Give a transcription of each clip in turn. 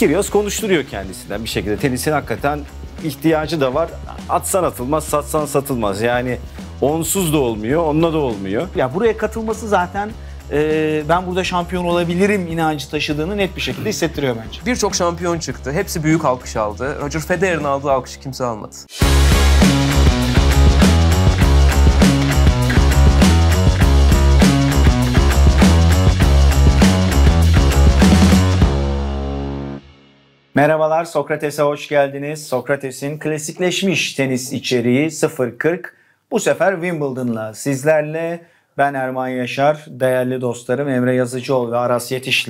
Kyrgios konuşturuyor kendisinden bir şekilde. Tenisin hakikaten ihtiyacı da var. Atsan atılmaz, satsan satılmaz. Yani onsuz da olmuyor, onunla da olmuyor. Ya buraya katılması zaten e, ben burada şampiyon olabilirim inancı taşıdığını net bir şekilde hissettiriyor bence. Birçok şampiyon çıktı. Hepsi büyük alkış aldı. Roger Federer'in aldığı alkışı kimse almadı. Merhabalar Sokrates'e hoş geldiniz. Sokrates'in klasikleşmiş tenis içeriği 0.40. Bu sefer Wimbledon'la sizlerle ben Erman Yaşar, değerli dostlarım Emre Yazıcıoğlu ve Aras Yetiş'le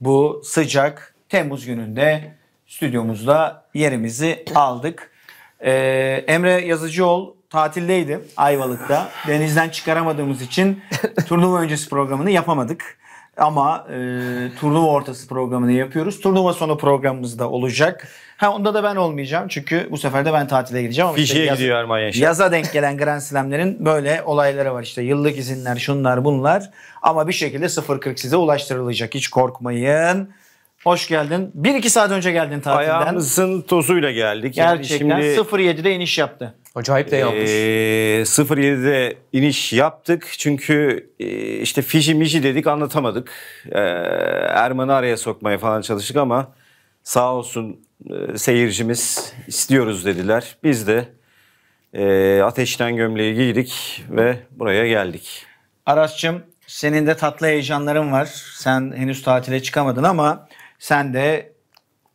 bu sıcak Temmuz gününde stüdyomuzda yerimizi aldık. Ee, Emre Yazıcıoğlu tatildeydi Ayvalık'ta. Denizden çıkaramadığımız için turnuva öncesi programını yapamadık. Ama e, turnuva ortası programını yapıyoruz. Turnuva sonu programımız da olacak. Ha onda da ben olmayacağım çünkü bu sefer de ben tatile gideceğim. Ama işte gidiyor Erman Yaşar. Yaza denk gelen Grand Slam'lerin böyle olayları var işte. Yıllık izinler şunlar bunlar. Ama bir şekilde 0.40 size ulaştırılacak. Hiç korkmayın. Hoş geldin. 1-2 saat önce geldin tatilden. Ayağımızın tozuyla geldik. Gerçekten Şimdi, 0.7'de iniş yaptı. Acayip de yapmış. Ee, 07'de iniş yaptık çünkü e, işte fiji miji dedik anlatamadık. Ee, Erman'ı araya sokmaya falan çalıştık ama sağ olsun e, seyircimiz istiyoruz dediler. Biz de e, ateşten gömleği giydik ve buraya geldik. Aras'cığım senin de tatlı heyecanların var. Sen henüz tatile çıkamadın ama sen de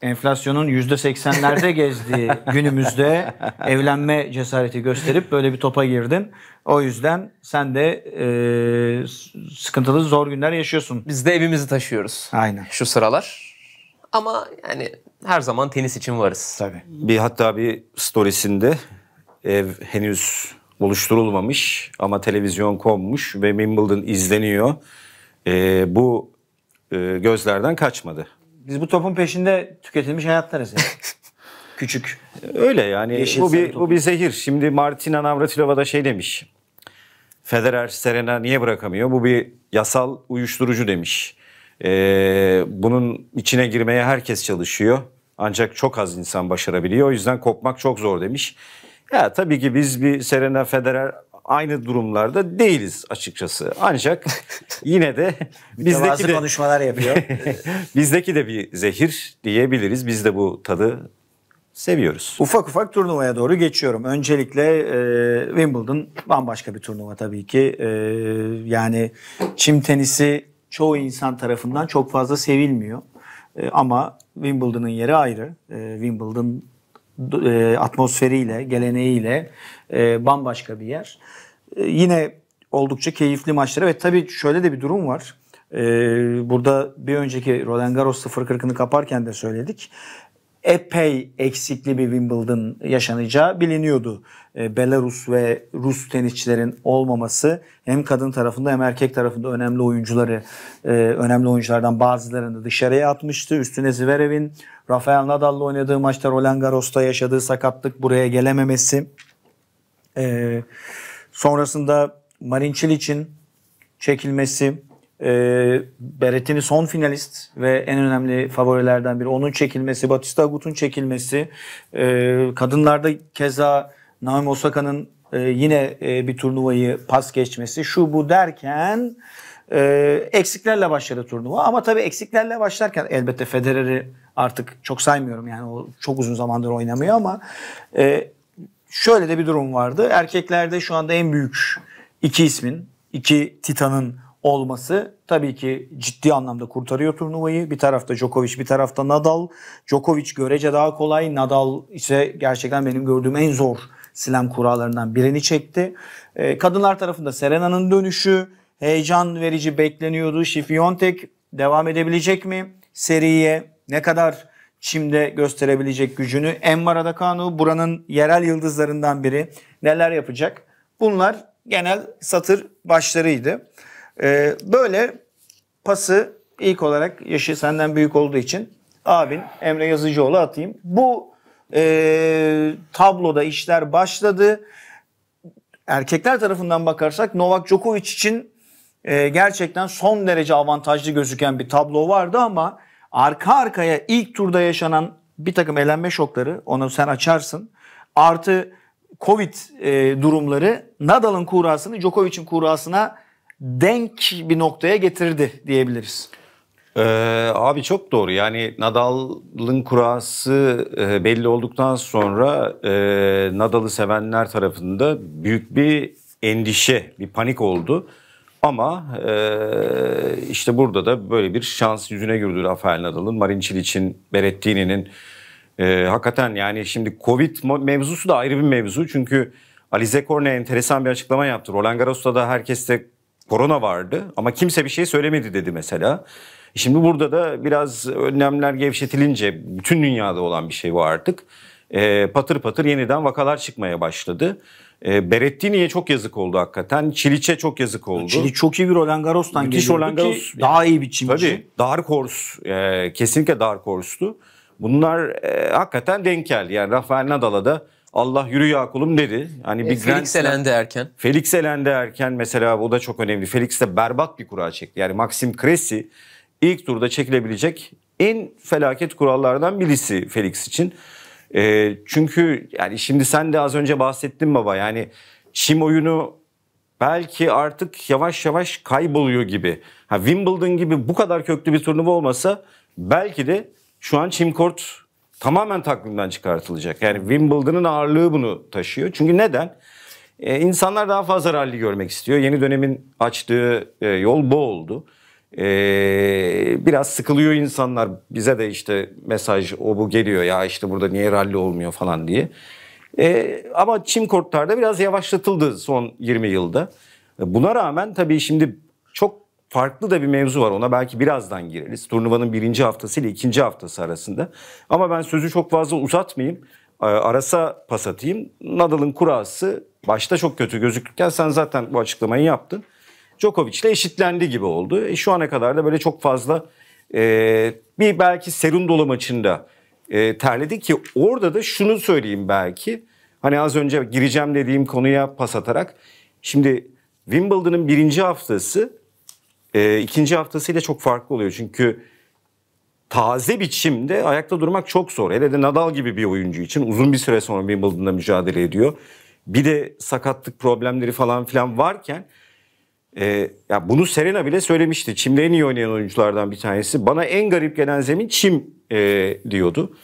enflasyonun %80'lerde gezdiği günümüzde evlenme cesareti gösterip böyle bir topa girdin. O yüzden sen de e, sıkıntılı zor günler yaşıyorsun. Biz de evimizi taşıyoruz. Aynen. Şu sıralar. Ama yani her zaman tenis için varız. Tabii. Bir hatta bir storiesinde ev henüz oluşturulmamış ama televizyon konmuş ve Wimbledon izleniyor. E, bu e, gözlerden kaçmadı. Biz bu topun peşinde tüketilmiş hayatlarız yani. Küçük. Öyle yani. Yeşil bu bir, topu. bu bir zehir. Şimdi Martina Navratilova da şey demiş. Federer Serena niye bırakamıyor? Bu bir yasal uyuşturucu demiş. Ee, bunun içine girmeye herkes çalışıyor. Ancak çok az insan başarabiliyor. O yüzden kopmak çok zor demiş. Ya tabii ki biz bir Serena Federer aynı durumlarda değiliz açıkçası. Ancak yine de bizdeki de konuşmalar yapıyor. bizdeki de bir zehir diyebiliriz. Biz de bu tadı seviyoruz. Ufak ufak turnuvaya doğru geçiyorum. Öncelikle e, Wimbledon bambaşka bir turnuva tabii ki. E, yani çim tenisi çoğu insan tarafından çok fazla sevilmiyor. E, ama Wimbledon'ın yeri ayrı. E, Wimbledon e, atmosferiyle, geleneğiyle e, bambaşka bir yer. E, yine oldukça keyifli maçları ve tabii şöyle de bir durum var. Ee, burada bir önceki Roland Garros 40ını kaparken de söyledik epey eksikli bir Wimbledon yaşanacağı biliniyordu. E, Belarus ve Rus tenisçilerin olmaması hem kadın tarafında hem erkek tarafında önemli oyuncuları, e, önemli oyunculardan bazılarını dışarıya atmıştı. Üstüne Zverev'in Rafael Nadal'la oynadığı maçta Roland Garros'ta yaşadığı sakatlık buraya gelememesi. E, sonrasında Marin için çekilmesi, e, ee, Berrettini son finalist ve en önemli favorilerden biri. Onun çekilmesi, Batista Agut'un çekilmesi. E, kadınlarda keza Naomi Osaka'nın e, yine e, bir turnuvayı pas geçmesi. Şu bu derken e, eksiklerle başladı turnuva. Ama tabii eksiklerle başlarken elbette Federer'i artık çok saymıyorum. Yani o çok uzun zamandır oynamıyor ama e, şöyle de bir durum vardı. Erkeklerde şu anda en büyük iki ismin, iki titanın olması tabii ki ciddi anlamda kurtarıyor turnuvayı. Bir tarafta Djokovic, bir tarafta Nadal. Djokovic görece daha kolay. Nadal ise gerçekten benim gördüğüm en zor slam kurallarından birini çekti. Ee, kadınlar tarafında Serena'nın dönüşü heyecan verici bekleniyordu. Şifiyontek devam edebilecek mi? Seriye ne kadar Çim'de gösterebilecek gücünü. Enmar Adakanu buranın yerel yıldızlarından biri. Neler yapacak? Bunlar genel satır başlarıydı. Ee, böyle pası ilk olarak yaşı senden büyük olduğu için abin Emre Yazıcıoğlu atayım. Bu e, tabloda işler başladı. Erkekler tarafından bakarsak Novak Djokovic için e, gerçekten son derece avantajlı gözüken bir tablo vardı ama arka arkaya ilk turda yaşanan bir takım elenme şokları onu sen açarsın. Artı Covid e, durumları Nadal'ın kurasını Djokovic'in kurasına denk bir noktaya getirdi diyebiliriz. Ee, abi çok doğru yani Nadal'ın kurası e, belli olduktan sonra e, Nadal'ı sevenler tarafında büyük bir endişe, bir panik oldu. Ama e, işte burada da böyle bir şans yüzüne gürdü Rafael Nadal'ın, Marin Çilic'in, Berettini'nin. E, hakikaten yani şimdi Covid mevzusu da ayrı bir mevzu. Çünkü Alize Korne enteresan bir açıklama yaptı. Roland Garros'ta da herkes Korona vardı ama kimse bir şey söylemedi dedi mesela. Şimdi burada da biraz önlemler gevşetilince bütün dünyada olan bir şey bu artık. E, patır patır yeniden vakalar çıkmaya başladı. E, Berettini'ye çok yazık oldu hakikaten. Çiliç'e çok yazık oldu. Çili çok iyi bir Roland Garros'tan Müthiş geliyordu Roland Garros, ki daha iyi bir çimci. Tabii dark horse, e, kesinlikle dark horse'tu. Bunlar e, hakikaten denk geldi. Yani Rafael Nadal'a da Allah yürü ya kulum dedi. Yani e, Felix elendi erken. Felix elendi erken mesela o da çok önemli. Felix de berbat bir kura çekti. Yani Maxim kresi ilk turda çekilebilecek en felaket kurallardan birisi Felix için. E, çünkü yani şimdi sen de az önce bahsettin baba yani çim oyunu belki artık yavaş yavaş kayboluyor gibi. Ha, Wimbledon gibi bu kadar köklü bir turnuva olmasa belki de şu an çim kort tamamen takvimden çıkartılacak. Yani Wimbledon'ın ağırlığı bunu taşıyor. Çünkü neden? Ee, insanlar daha fazla rally görmek istiyor. Yeni dönemin açtığı e, yol bu oldu. Ee, biraz sıkılıyor insanlar. Bize de işte mesaj o bu geliyor ya işte burada niye rally olmuyor falan diye. Ee, ama çim kortlarda biraz yavaşlatıldı son 20 yılda. E, buna rağmen tabii şimdi farklı da bir mevzu var. Ona belki birazdan gireriz. Turnuvanın birinci haftası ile ikinci haftası arasında. Ama ben sözü çok fazla uzatmayayım. Ee, arasa pas atayım. Nadal'ın kurası başta çok kötü gözükürken sen zaten bu açıklamayı yaptın. Djokovic ile eşitlendi gibi oldu. E şu ana kadar da böyle çok fazla e, bir belki Serundolo maçında e, terledi ki orada da şunu söyleyeyim belki. Hani az önce gireceğim dediğim konuya pas atarak. Şimdi Wimbledon'ın birinci haftası e, ikinci haftasıyla çok farklı oluyor. Çünkü taze biçimde ayakta durmak çok zor. Hele de Nadal gibi bir oyuncu için uzun bir süre sonra Wimbledon'da mücadele ediyor. Bir de sakatlık problemleri falan filan varken e, ya bunu Serena bile söylemişti. Çim'de en iyi oynayan oyunculardan bir tanesi. Bana en garip gelen zemin Çim e, diyordu.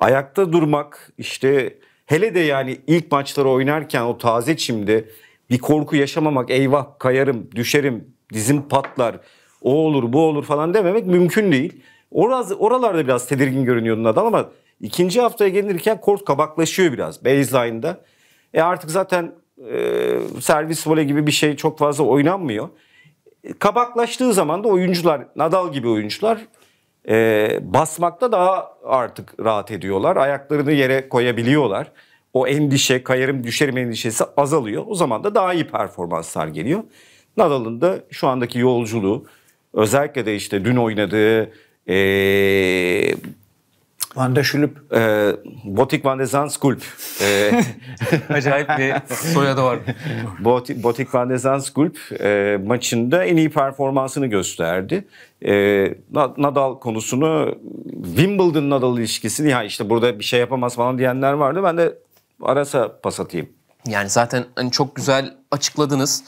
Ayakta durmak işte hele de yani ilk maçları oynarken o taze çimde bir korku yaşamamak eyvah kayarım düşerim dizim patlar, o olur bu olur falan dememek mümkün değil. Orası, oralarda biraz tedirgin görünüyordu Nadal ama ikinci haftaya gelirken kort kabaklaşıyor biraz baseline'da. E artık zaten e, servis voley gibi bir şey çok fazla oynanmıyor. E, kabaklaştığı zaman da oyuncular, Nadal gibi oyuncular e, basmakta daha artık rahat ediyorlar. Ayaklarını yere koyabiliyorlar. O endişe, kayarım düşerim endişesi azalıyor. O zaman da daha iyi performanslar geliyor. Nadal'ın da şu andaki yolculuğu özellikle de işte dün oynadığı ee, Van de Schulp. E, Botik Van der Zandskulp. E, Acayip bir soyadı var. Botik, Botik Van der Zandskulp e, maçında en iyi performansını gösterdi. E, Nadal konusunu, Wimbledon Nadal ilişkisi ya işte burada bir şey yapamaz falan diyenler vardı. Ben de arasa pas atayım. Yani zaten hani çok güzel açıkladınız.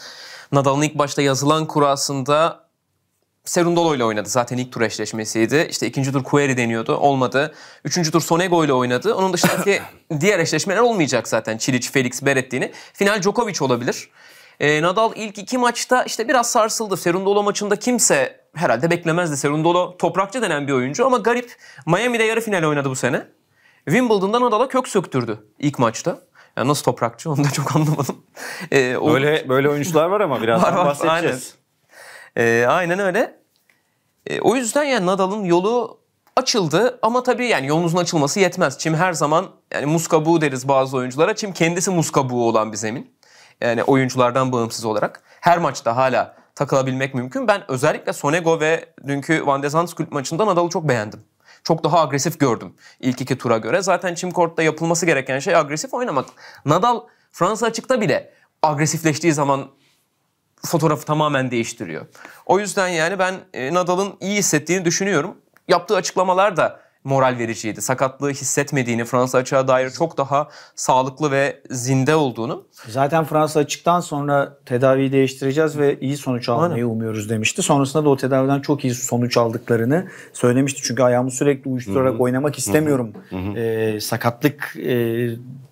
Nadal'ın ilk başta yazılan kurasında Serundolo ile oynadı. Zaten ilk tur eşleşmesiydi. İşte ikinci tur Query deniyordu. Olmadı. Üçüncü tur Sonego ile oynadı. Onun dışındaki diğer eşleşmeler olmayacak zaten. Çiliç, Felix, Beretti'ni. Final Djokovic olabilir. E, Nadal ilk iki maçta işte biraz sarsıldı. Serundolo maçında kimse herhalde beklemezdi. Serundolo toprakçı denen bir oyuncu ama garip. Miami'de yarı final oynadı bu sene. Wimbledon'da Nadal'a kök söktürdü ilk maçta. Yani nasıl toprakçı onu da çok anlamadım. Ee, o... Böyle böyle oyuncular var ama birazdan var, var, bahsedeceğiz. Aynen, ee, aynen öyle. Ee, o yüzden yani Nadal'ın yolu açıldı ama tabii yani yolunuzun açılması yetmez. Çim her zaman yani muskabuğu deriz bazı oyunculara. Çim kendisi muskabuğu olan bir zemin. Yani oyunculardan bağımsız olarak. Her maçta hala takılabilmek mümkün. Ben özellikle Sonego ve dünkü Van de Zandt maçında Nadal'ı çok beğendim çok daha agresif gördüm ilk iki tura göre. Zaten Çimkort'ta yapılması gereken şey agresif oynamak. Nadal Fransa açıkta bile agresifleştiği zaman fotoğrafı tamamen değiştiriyor. O yüzden yani ben e, Nadal'ın iyi hissettiğini düşünüyorum. Yaptığı açıklamalar da moral vericiydi. Sakatlığı hissetmediğini, Fransa açığa dair çok daha sağlıklı ve zinde olduğunu. Zaten Fransa açıktan sonra tedaviyi değiştireceğiz ve iyi sonuç almayı Aynen. umuyoruz demişti. Sonrasında da o tedaviden çok iyi sonuç aldıklarını söylemişti. Çünkü ayağımı sürekli uyuşturarak Hı-hı. oynamak istemiyorum. Ee, sakatlık e,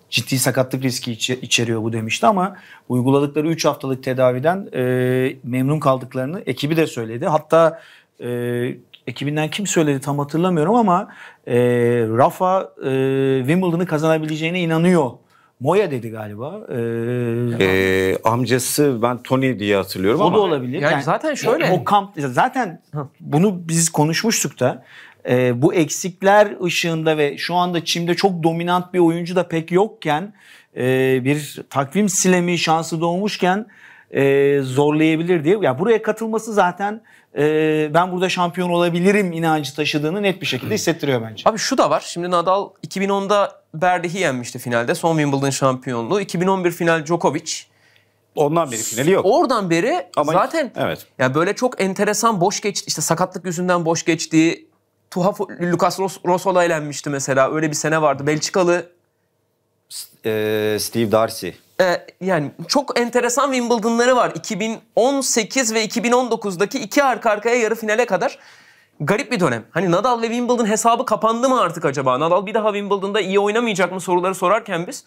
ciddi sakatlık riski içeriyor bu demişti ama uyguladıkları 3 haftalık tedaviden e, memnun kaldıklarını ekibi de söyledi. Hatta e, ekibinden kim söyledi tam hatırlamıyorum ama e, Rafa e, Wimbledon'ı kazanabileceğine inanıyor. Moya dedi galiba. Ee, ee, amcası ben Tony diye hatırlıyorum o ama. O da olabilir. Yani, yani zaten şöyle. O, kamp zaten bunu biz konuşmuştuk da e, bu eksikler ışığında ve şu anda Çim'de çok dominant bir oyuncu da pek yokken e, bir takvim silemi şansı doğmuşken e, zorlayabilir diye. Ya yani buraya katılması zaten e, ben burada şampiyon olabilirim inancı taşıdığını net bir şekilde hissettiriyor bence. Abi şu da var. Şimdi Nadal 2010'da Berdih'i yenmişti finalde. Son Wimbledon şampiyonluğu. 2011 final Djokovic. Ondan beri finali yok. Oradan beri Ama zaten evet. yani böyle çok enteresan boş geçti. işte sakatlık yüzünden boş geçtiği tuhaf Lucas Ros Rosola elenmişti mesela. Öyle bir sene vardı. Belçikalı e, Steve Darcy e, yani çok enteresan Wimbledon'ları var. 2018 ve 2019'daki iki arka arkaya yarı finale kadar garip bir dönem. Hani Nadal ve Wimbledon hesabı kapandı mı artık acaba? Nadal bir daha Wimbledon'da iyi oynamayacak mı soruları sorarken biz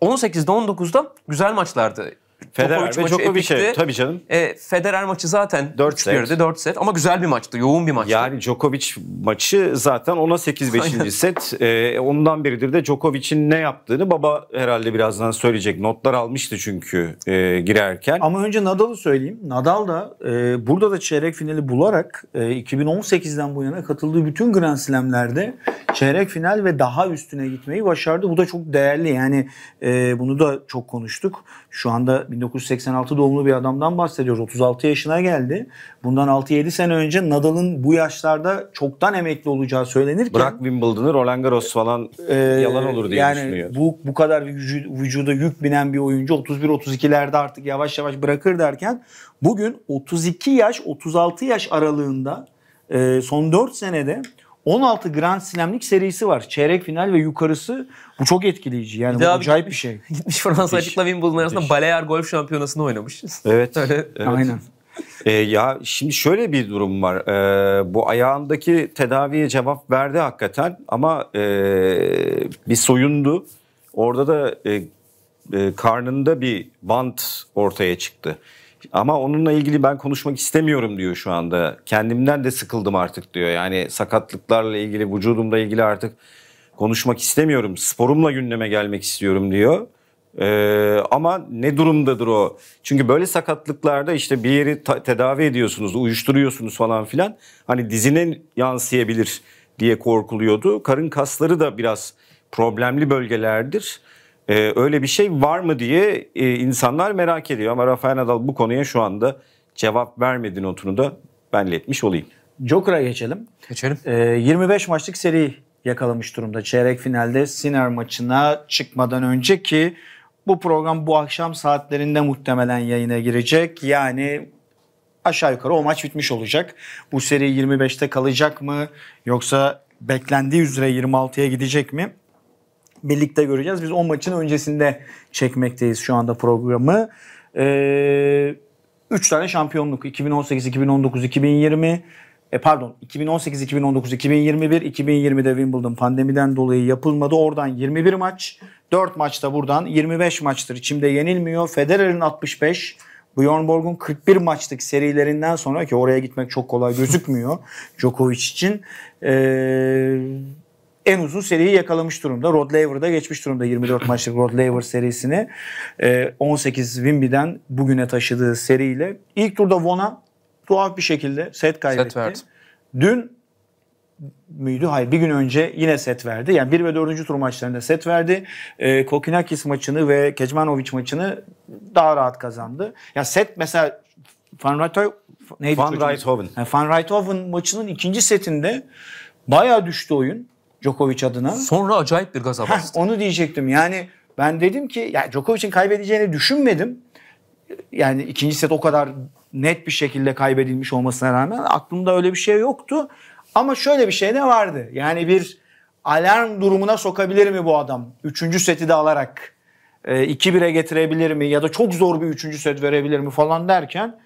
18'de 19'da güzel maçlardı. Federer Topovic ve Djokovic'e tabii canım. E, Federer maçı zaten 4 set. 4 set ama güzel bir maçtı, yoğun bir maçtı. Yani Djokovic maçı zaten ona 8 5. set. E, ondan beridir de Djokovic'in ne yaptığını baba herhalde birazdan söyleyecek. Notlar almıştı çünkü e, girerken. Ama önce Nadal'ı söyleyeyim. Nadal da e, burada da çeyrek finali bularak e, 2018'den bu yana katıldığı bütün Grand Slam'lerde çeyrek final ve daha üstüne gitmeyi başardı. Bu da çok değerli yani e, bunu da çok konuştuk. Şu anda 1986 doğumlu bir adamdan bahsediyoruz. 36 yaşına geldi. Bundan 6-7 sene önce Nadal'ın bu yaşlarda çoktan emekli olacağı söylenirken... Bırak Wimbledon'ı Roland Garros falan e, yalan olur diye yani düşünüyor. Bu, bu kadar vücuda yük binen bir oyuncu 31-32'lerde artık yavaş yavaş bırakır derken bugün 32 yaş 36 yaş aralığında e, son 4 senede 16 Grand Slam'lik serisi var. Çeyrek final ve yukarısı bu çok etkileyici. Yani bir bu acayip gitmiş, bir şey. Gitmiş Fransa açıkla Wimbledon arasında Balear Golf Şampiyonasını oynamış. Evet. Öyle. evet. Aynen. E, ya şimdi şöyle bir durum var. E, bu ayağındaki tedaviye cevap verdi hakikaten ama e, bir soyundu. Orada da e, e, karnında bir bant ortaya çıktı. Ama onunla ilgili ben konuşmak istemiyorum diyor şu anda. Kendimden de sıkıldım artık diyor. Yani sakatlıklarla ilgili, vücudumla ilgili artık konuşmak istemiyorum. Sporumla gündeme gelmek istiyorum diyor. Ee, ama ne durumdadır o? Çünkü böyle sakatlıklarda işte bir yeri tedavi ediyorsunuz, uyuşturuyorsunuz falan filan. Hani dizine yansıyabilir diye korkuluyordu. Karın kasları da biraz problemli bölgelerdir. Ee, öyle bir şey var mı diye e, insanlar merak ediyor ama Rafael Nadal bu konuya şu anda cevap vermedi notunu da ben iletmiş olayım. Joker'a geçelim. Geçelim. Ee, 25 maçlık seri yakalamış durumda. Çeyrek finalde Siner maçına çıkmadan önce ki bu program bu akşam saatlerinde muhtemelen yayına girecek. Yani aşağı yukarı o maç bitmiş olacak. Bu seri 25'te kalacak mı yoksa beklendiği üzere 26'ya gidecek mi? birlikte göreceğiz. Biz o maçın öncesinde çekmekteyiz şu anda programı. Ee, üç tane şampiyonluk 2018, 2019, 2020 e pardon 2018, 2019, 2021, 2020'de Wimbledon pandemiden dolayı yapılmadı. Oradan 21 maç, 4 maçta buradan 25 maçtır içimde yenilmiyor. Federer'in 65, Bjorn Borg'un 41 maçlık serilerinden sonra ki oraya gitmek çok kolay gözükmüyor Djokovic için. Eee en uzun seriyi yakalamış durumda. Rod Laver'da geçmiş durumda 24 maçlık Rod Laver serisini. E, ee, 18 Wimby'den bugüne taşıdığı seriyle. ilk turda Vona tuhaf bir şekilde set kaybetti. Set verdi. Dün müydü? Hayır bir gün önce yine set verdi. Yani 1 ve 4. tur maçlarında set verdi. E, Kokinakis maçını ve Kecmanovic maçını daha rahat kazandı. Ya set mesela Van Rijthoven neydi? Van Van Rijthoven maçının ikinci setinde bayağı düştü oyun. Djokovic adına. Sonra acayip bir gaza bastı. Heh, onu diyecektim. Yani ben dedim ki ya Djokovic'in kaybedeceğini düşünmedim. Yani ikinci set o kadar net bir şekilde kaybedilmiş olmasına rağmen aklımda öyle bir şey yoktu. Ama şöyle bir şey de vardı. Yani bir alarm durumuna sokabilir mi bu adam? Üçüncü seti de alarak 2-1'e getirebilir mi? Ya da çok zor bir üçüncü set verebilir mi falan derken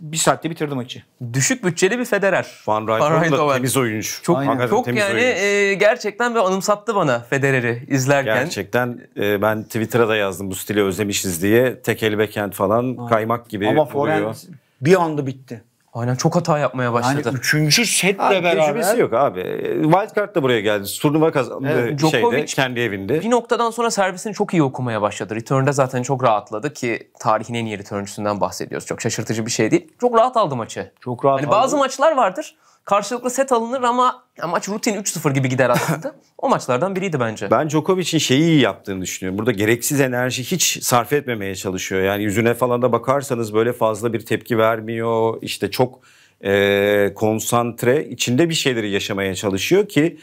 bir saatte bitirdim maçı. Düşük bütçeli bir Federer. Van Rijssel'da temiz oyuncu. Çok, çok temiz yani oyuncu. E, gerçekten ve anımsattı bana Federer'i izlerken. Gerçekten e, ben Twitter'a da yazdım bu stili özlemişiz diye. Tek el backhand falan Aynen. kaymak gibi Ama oluyor. Ama bir anda bitti. Aynen çok hata yapmaya başladı. Yani üçüncü setle abi, beraber. Tecrübesi yok abi. Wildcard da buraya geldi. Turnuva kazandı evet, Djokovic, şeyde, kendi evinde. Bir noktadan sonra servisini çok iyi okumaya başladı. Return'da zaten çok rahatladı ki tarihin en iyi returnçüsünden bahsediyoruz. Çok şaşırtıcı bir şey değil. Çok rahat aldı maçı. Çok rahat hani aldı. Bazı maçlar vardır Karşılıklı set alınır ama ya maç rutin 3-0 gibi gider aslında. o maçlardan biriydi bence. Ben Djokovic'in şeyi iyi yaptığını düşünüyorum. Burada gereksiz enerji hiç sarf etmemeye çalışıyor. Yani yüzüne falan da bakarsanız böyle fazla bir tepki vermiyor. İşte çok e, konsantre içinde bir şeyleri yaşamaya çalışıyor ki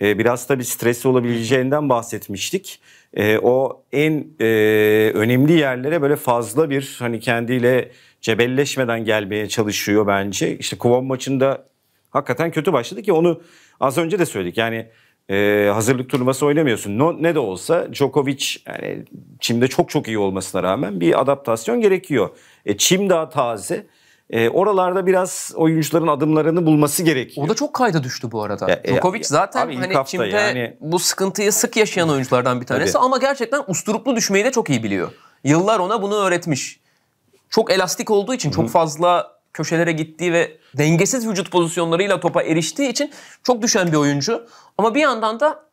e, biraz bir stresli olabileceğinden bahsetmiştik. E, o en e, önemli yerlere böyle fazla bir hani kendiyle cebelleşmeden gelmeye çalışıyor bence. İşte Kovan maçında hakikaten kötü başladı ki onu az önce de söyledik. Yani e, hazırlık turnuvası oynamıyorsun. No, ne de olsa Djokovic yani Çim'de çok çok iyi olmasına rağmen bir adaptasyon gerekiyor. E, Çim daha taze. E, oralarda biraz oyuncuların adımlarını bulması gerekiyor. O da çok kayda düştü bu arada. Ya, e, Djokovic ya, zaten abi, hani Çim'de yani... bu sıkıntıyı sık yaşayan oyunculardan bir tanesi Tabii. ama gerçekten usturuplu düşmeyi de çok iyi biliyor. Yıllar ona bunu öğretmiş. Çok elastik olduğu için Hı. çok fazla köşelere gittiği ve dengesiz vücut pozisyonlarıyla topa eriştiği için çok düşen bir oyuncu. Ama bir yandan da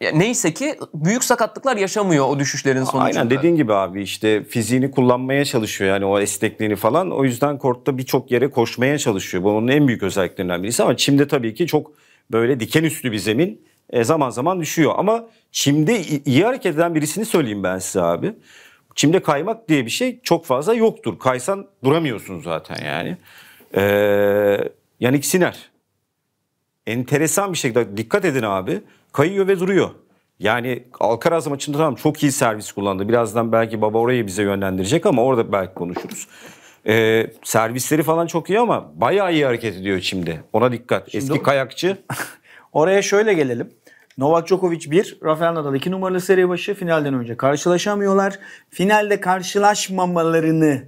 ya neyse ki büyük sakatlıklar yaşamıyor o düşüşlerin sonucunda. Aynen dediğin gibi abi işte fiziğini kullanmaya çalışıyor yani o esnekliğini falan. O yüzden kortta birçok yere koşmaya çalışıyor. Bu onun en büyük özelliklerinden birisi ama çimde tabii ki çok böyle diken üstü bir zemin e, zaman zaman düşüyor. Ama çimde iyi hareket eden birisini söyleyeyim ben size abi. Çimde kaymak diye bir şey çok fazla yoktur. Kaysan duramıyorsun zaten yani. Ee, Yannick Siner. Enteresan bir şekilde dikkat edin abi. Kayıyor ve duruyor. Yani Alcaraz maçında tamam çok iyi servis kullandı. Birazdan belki baba orayı bize yönlendirecek ama orada belki konuşuruz. Ee, servisleri falan çok iyi ama bayağı iyi hareket ediyor şimdi. Ona dikkat. Şimdi Eski o... kayakçı. Oraya şöyle gelelim. Novak Djokovic 1, Rafael Nadal 2 numaralı seri başı finalden önce karşılaşamıyorlar. Finalde karşılaşmamalarını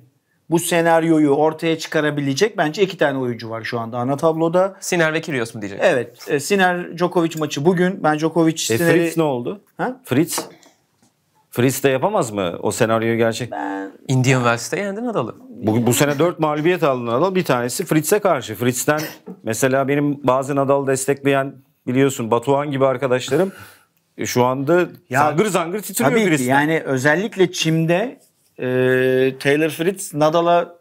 bu senaryoyu ortaya çıkarabilecek bence iki tane oyuncu var şu anda ana tabloda. Siner ve Kyrgios mu diyecek? Evet. E, Sinner Djokovic maçı bugün. Ben Djokovic Sinner'i... E, Fritz ne oldu? Ha? Fritz? Fritz de yapamaz mı o senaryoyu gerçek? Ben... Indian Wells'te yendi Nadal'ı. Bu, bu sene dört mağlubiyet aldı Nadal. Bir tanesi Fritz'e karşı. Fritz'ten mesela benim bazı Nadal'ı destekleyen biliyorsun Batuhan gibi arkadaşlarım e, şu anda ya, zangır zangır titriyor tabii birisi. Ki yani özellikle Çim'de e, Taylor Fritz Nadal'a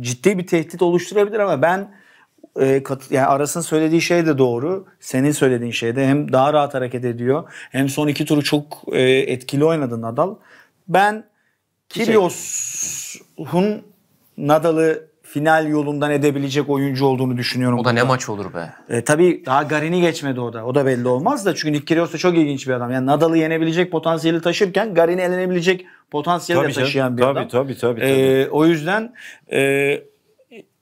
ciddi bir tehdit oluşturabilir ama ben e, kat, yani Aras'ın söylediği şey de doğru. Senin söylediğin şey de hem daha rahat hareket ediyor hem son iki turu çok e, etkili oynadı Nadal. Ben Kyrgios'un Nadal'ı final yolundan edebilecek oyuncu olduğunu düşünüyorum. O da burada. ne maç olur be. E, tabii daha Garin'i geçmedi o da. O da belli olmaz da çünkü Nick Kyrgios da çok ilginç bir adam. Yani Nadal'ı yenebilecek potansiyeli taşırken Garin'i elenebilecek potansiyeli tabii de taşıyan canım. bir tabii, adam. Tabii tabii e, tabii. E, o yüzden e,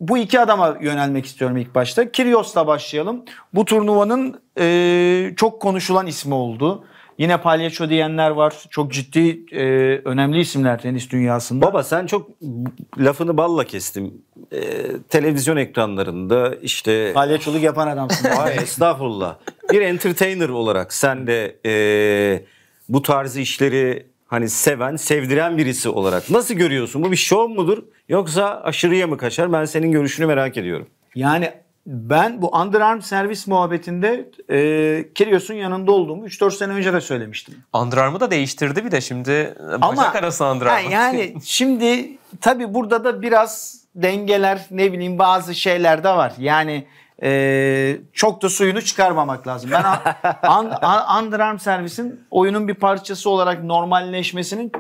bu iki adama yönelmek istiyorum ilk başta. Kyrgios'la başlayalım. Bu turnuvanın e, çok konuşulan ismi oldu. Yine palyaço diyenler var. Çok ciddi e, önemli isimler tenis dünyasında. Baba sen çok lafını balla kestim. E, televizyon ekranlarında işte... Palyaçoluk yapan adamsın. Hayır estağfurullah. Bir entertainer olarak sen de e, bu tarz işleri hani seven, sevdiren birisi olarak nasıl görüyorsun? Bu bir şov mudur yoksa aşırıya mı kaçar? Ben senin görüşünü merak ediyorum. Yani ben bu underarm servis muhabbetinde e, Kyrgios'un yanında olduğumu 3-4 sene önce de söylemiştim. Underarm'ı da değiştirdi bir de şimdi Ama, bacak arası underarm. Yani şimdi tabii burada da biraz dengeler ne bileyim bazı şeyler de var. Yani e, çok da suyunu çıkarmamak lazım. Ben an, an, underarm servisin oyunun bir parçası olarak normalleşmesinin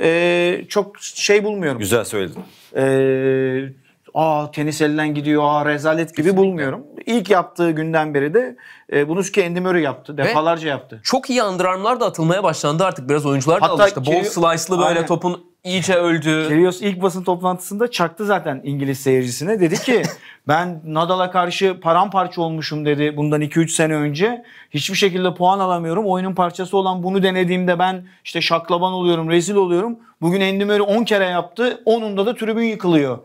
e, çok şey bulmuyorum. Güzel söyledin. E, aa tenis elden gidiyor, aa rezalet gibi Kesinlikle. bulmuyorum. İlk yaptığı günden beri de e, bunu ki Andy Murray yaptı. Defalarca Ve yaptı. Çok iyi underarmlar da atılmaya başlandı artık. Biraz oyuncular da Hatta alıştı. Bol slice'lı böyle aynen. topun iyice öldü. Kyrgios ilk basın toplantısında çaktı zaten İngiliz seyircisine. Dedi ki ben Nadal'a karşı paramparça olmuşum dedi bundan 2-3 sene önce. Hiçbir şekilde puan alamıyorum. Oyunun parçası olan bunu denediğimde ben işte şaklaban oluyorum, rezil oluyorum. Bugün Andy Murray 10 kere yaptı. 10'unda da tribün yıkılıyor.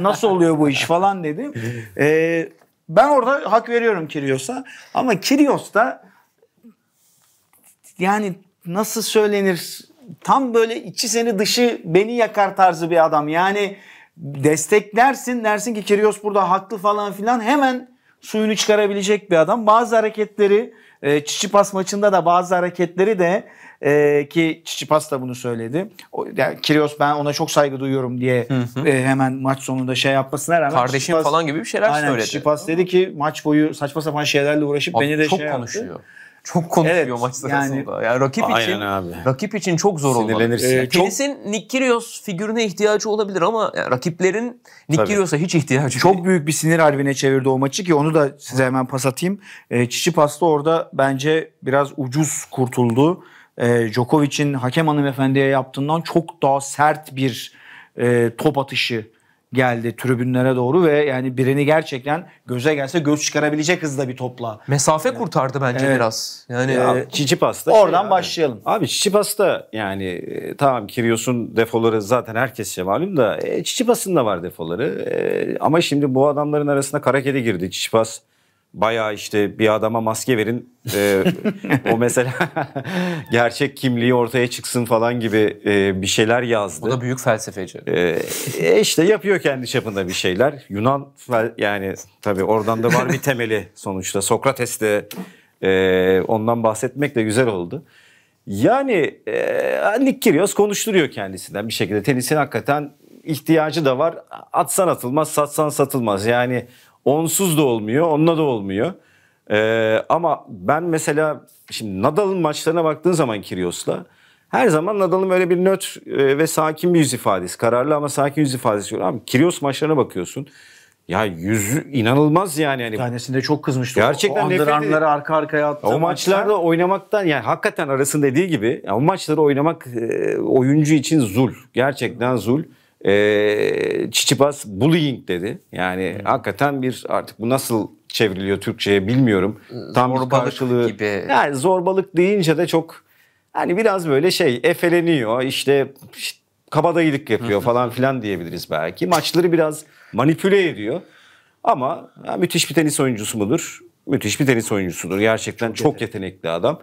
Nasıl oluyor bu iş falan dedi. Ee, ben orada hak veriyorum Kyrgios'a. Ama Kyrgios da yani nasıl söylenir tam böyle içi seni dışı beni yakar tarzı bir adam. Yani desteklersin dersin ki Kyrgios burada haklı falan filan hemen suyunu çıkarabilecek bir adam. Bazı hareketleri e, Çiçipas maçında da bazı hareketleri de e, ki Çiçipas da bunu söyledi. O, yani Kyrgios ben ona çok saygı duyuyorum diye hı hı. E, hemen maç sonunda şey yapmasına rağmen. Kardeşim Çiçipas, falan gibi bir şeyler aynen, söyledi. Çiçipas dedi ki maç boyu saçma sapan şeylerle uğraşıp Abi, beni de çok şey konuşuyor. Yaptı çok konuşuyor evet, maç sırasında. Yani, yani rakip Aynen için abi. rakip için çok zor olmalı. Ee, Penis'in ee, çok... Nick Kyrgios figürüne ihtiyacı olabilir ama yani rakiplerin Nick Kyrgios'a hiç ihtiyacı yok. çok büyük bir sinir harbine çevirdi o maçı ki onu da size hemen pas atayım. E, Çiçi Pasta orada bence biraz ucuz kurtuldu. E, Djokovic'in hakem hanımefendiye yaptığından çok daha sert bir e, top atışı geldi tribünlere doğru ve yani birini gerçekten göze gelse göz çıkarabilecek hızda bir topla. Mesafe yani, kurtardı bence evet. biraz. Yani ee, Çiçipas Oradan şey başlayalım. Abi çiçipasta yani e, tamam Kirios'un defoları zaten herkesçe malum da e, Çiçipas'ın da var defoları. E, ama şimdi bu adamların arasında kara kedi girdi Çiçipas bayağı işte bir adama maske verin e, o mesela gerçek kimliği ortaya çıksın falan gibi e, bir şeyler yazdı. O da büyük felsefeci. E, e, yapıyor kendi çapında bir şeyler. Yunan yani tabii oradan da var bir temeli sonuçta. Sokrates de e, ondan bahsetmek de güzel oldu. Yani e, Nick Kyrgios konuşturuyor kendisinden bir şekilde. Tenisin hakikaten ihtiyacı da var. Atsan atılmaz, satsan satılmaz. Yani Onsuz da olmuyor, onunla da olmuyor. Ee, ama ben mesela şimdi Nadal'ın maçlarına baktığın zaman Kyrgios'la her zaman Nadal'ın böyle bir nötr e, ve sakin bir yüz ifadesi. Kararlı ama sakin yüz ifadesi yok. Ama Kyrgios maçlarına bakıyorsun. Ya yüzü inanılmaz yani. yani tanesinde çok kızmıştı. Gerçekten o andıranları arka arkaya attı. O maçlarda maçlar... oynamaktan yani hakikaten arasında dediği gibi yani o maçları oynamak e, oyuncu için zul. Gerçekten zul. E, Çiçipas bullying dedi. Yani hmm. hakikaten bir artık bu nasıl çevriliyor Türkçe'ye bilmiyorum. Tam zorbalık karşılığı. gibi. Yani zorbalık deyince de çok hani biraz böyle şey efeleniyor işte, işte kabadayılık yapıyor falan filan diyebiliriz belki. Maçları biraz manipüle ediyor. Ama müthiş bir tenis oyuncusu mudur? Müthiş bir tenis oyuncusudur. Gerçekten çok, çok yetenekli adam.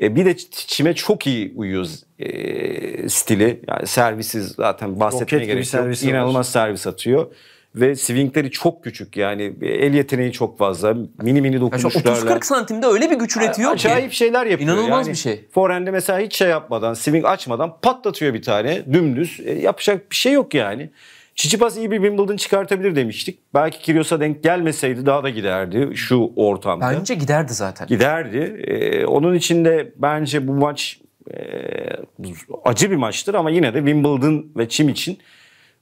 E, bir de çime çok iyi uyuyor e, stili. Yani servisiz zaten bahsetmeye Roket gerek yok. İnanılmaz servis atıyor. Ve swingleri çok küçük yani e, el yeteneği çok fazla. Mini mini dokunuşlarla. Yani 30-40 santimde öyle bir güç üretiyor Acayip ki. Acayip şeyler yapıyor. İnanılmaz yani bir şey. Forehand'e mesela hiç şey yapmadan, swing açmadan patlatıyor bir tane dümdüz. E, yapacak bir şey yok yani. Çiçipas iyi bir Wimbledon çıkartabilir demiştik. Belki Kyrgios'a denk gelmeseydi daha da giderdi şu ortamda. Bence giderdi zaten. Giderdi. Ee, onun için de bence bu maç e, acı bir maçtır ama yine de Wimbledon ve Çim için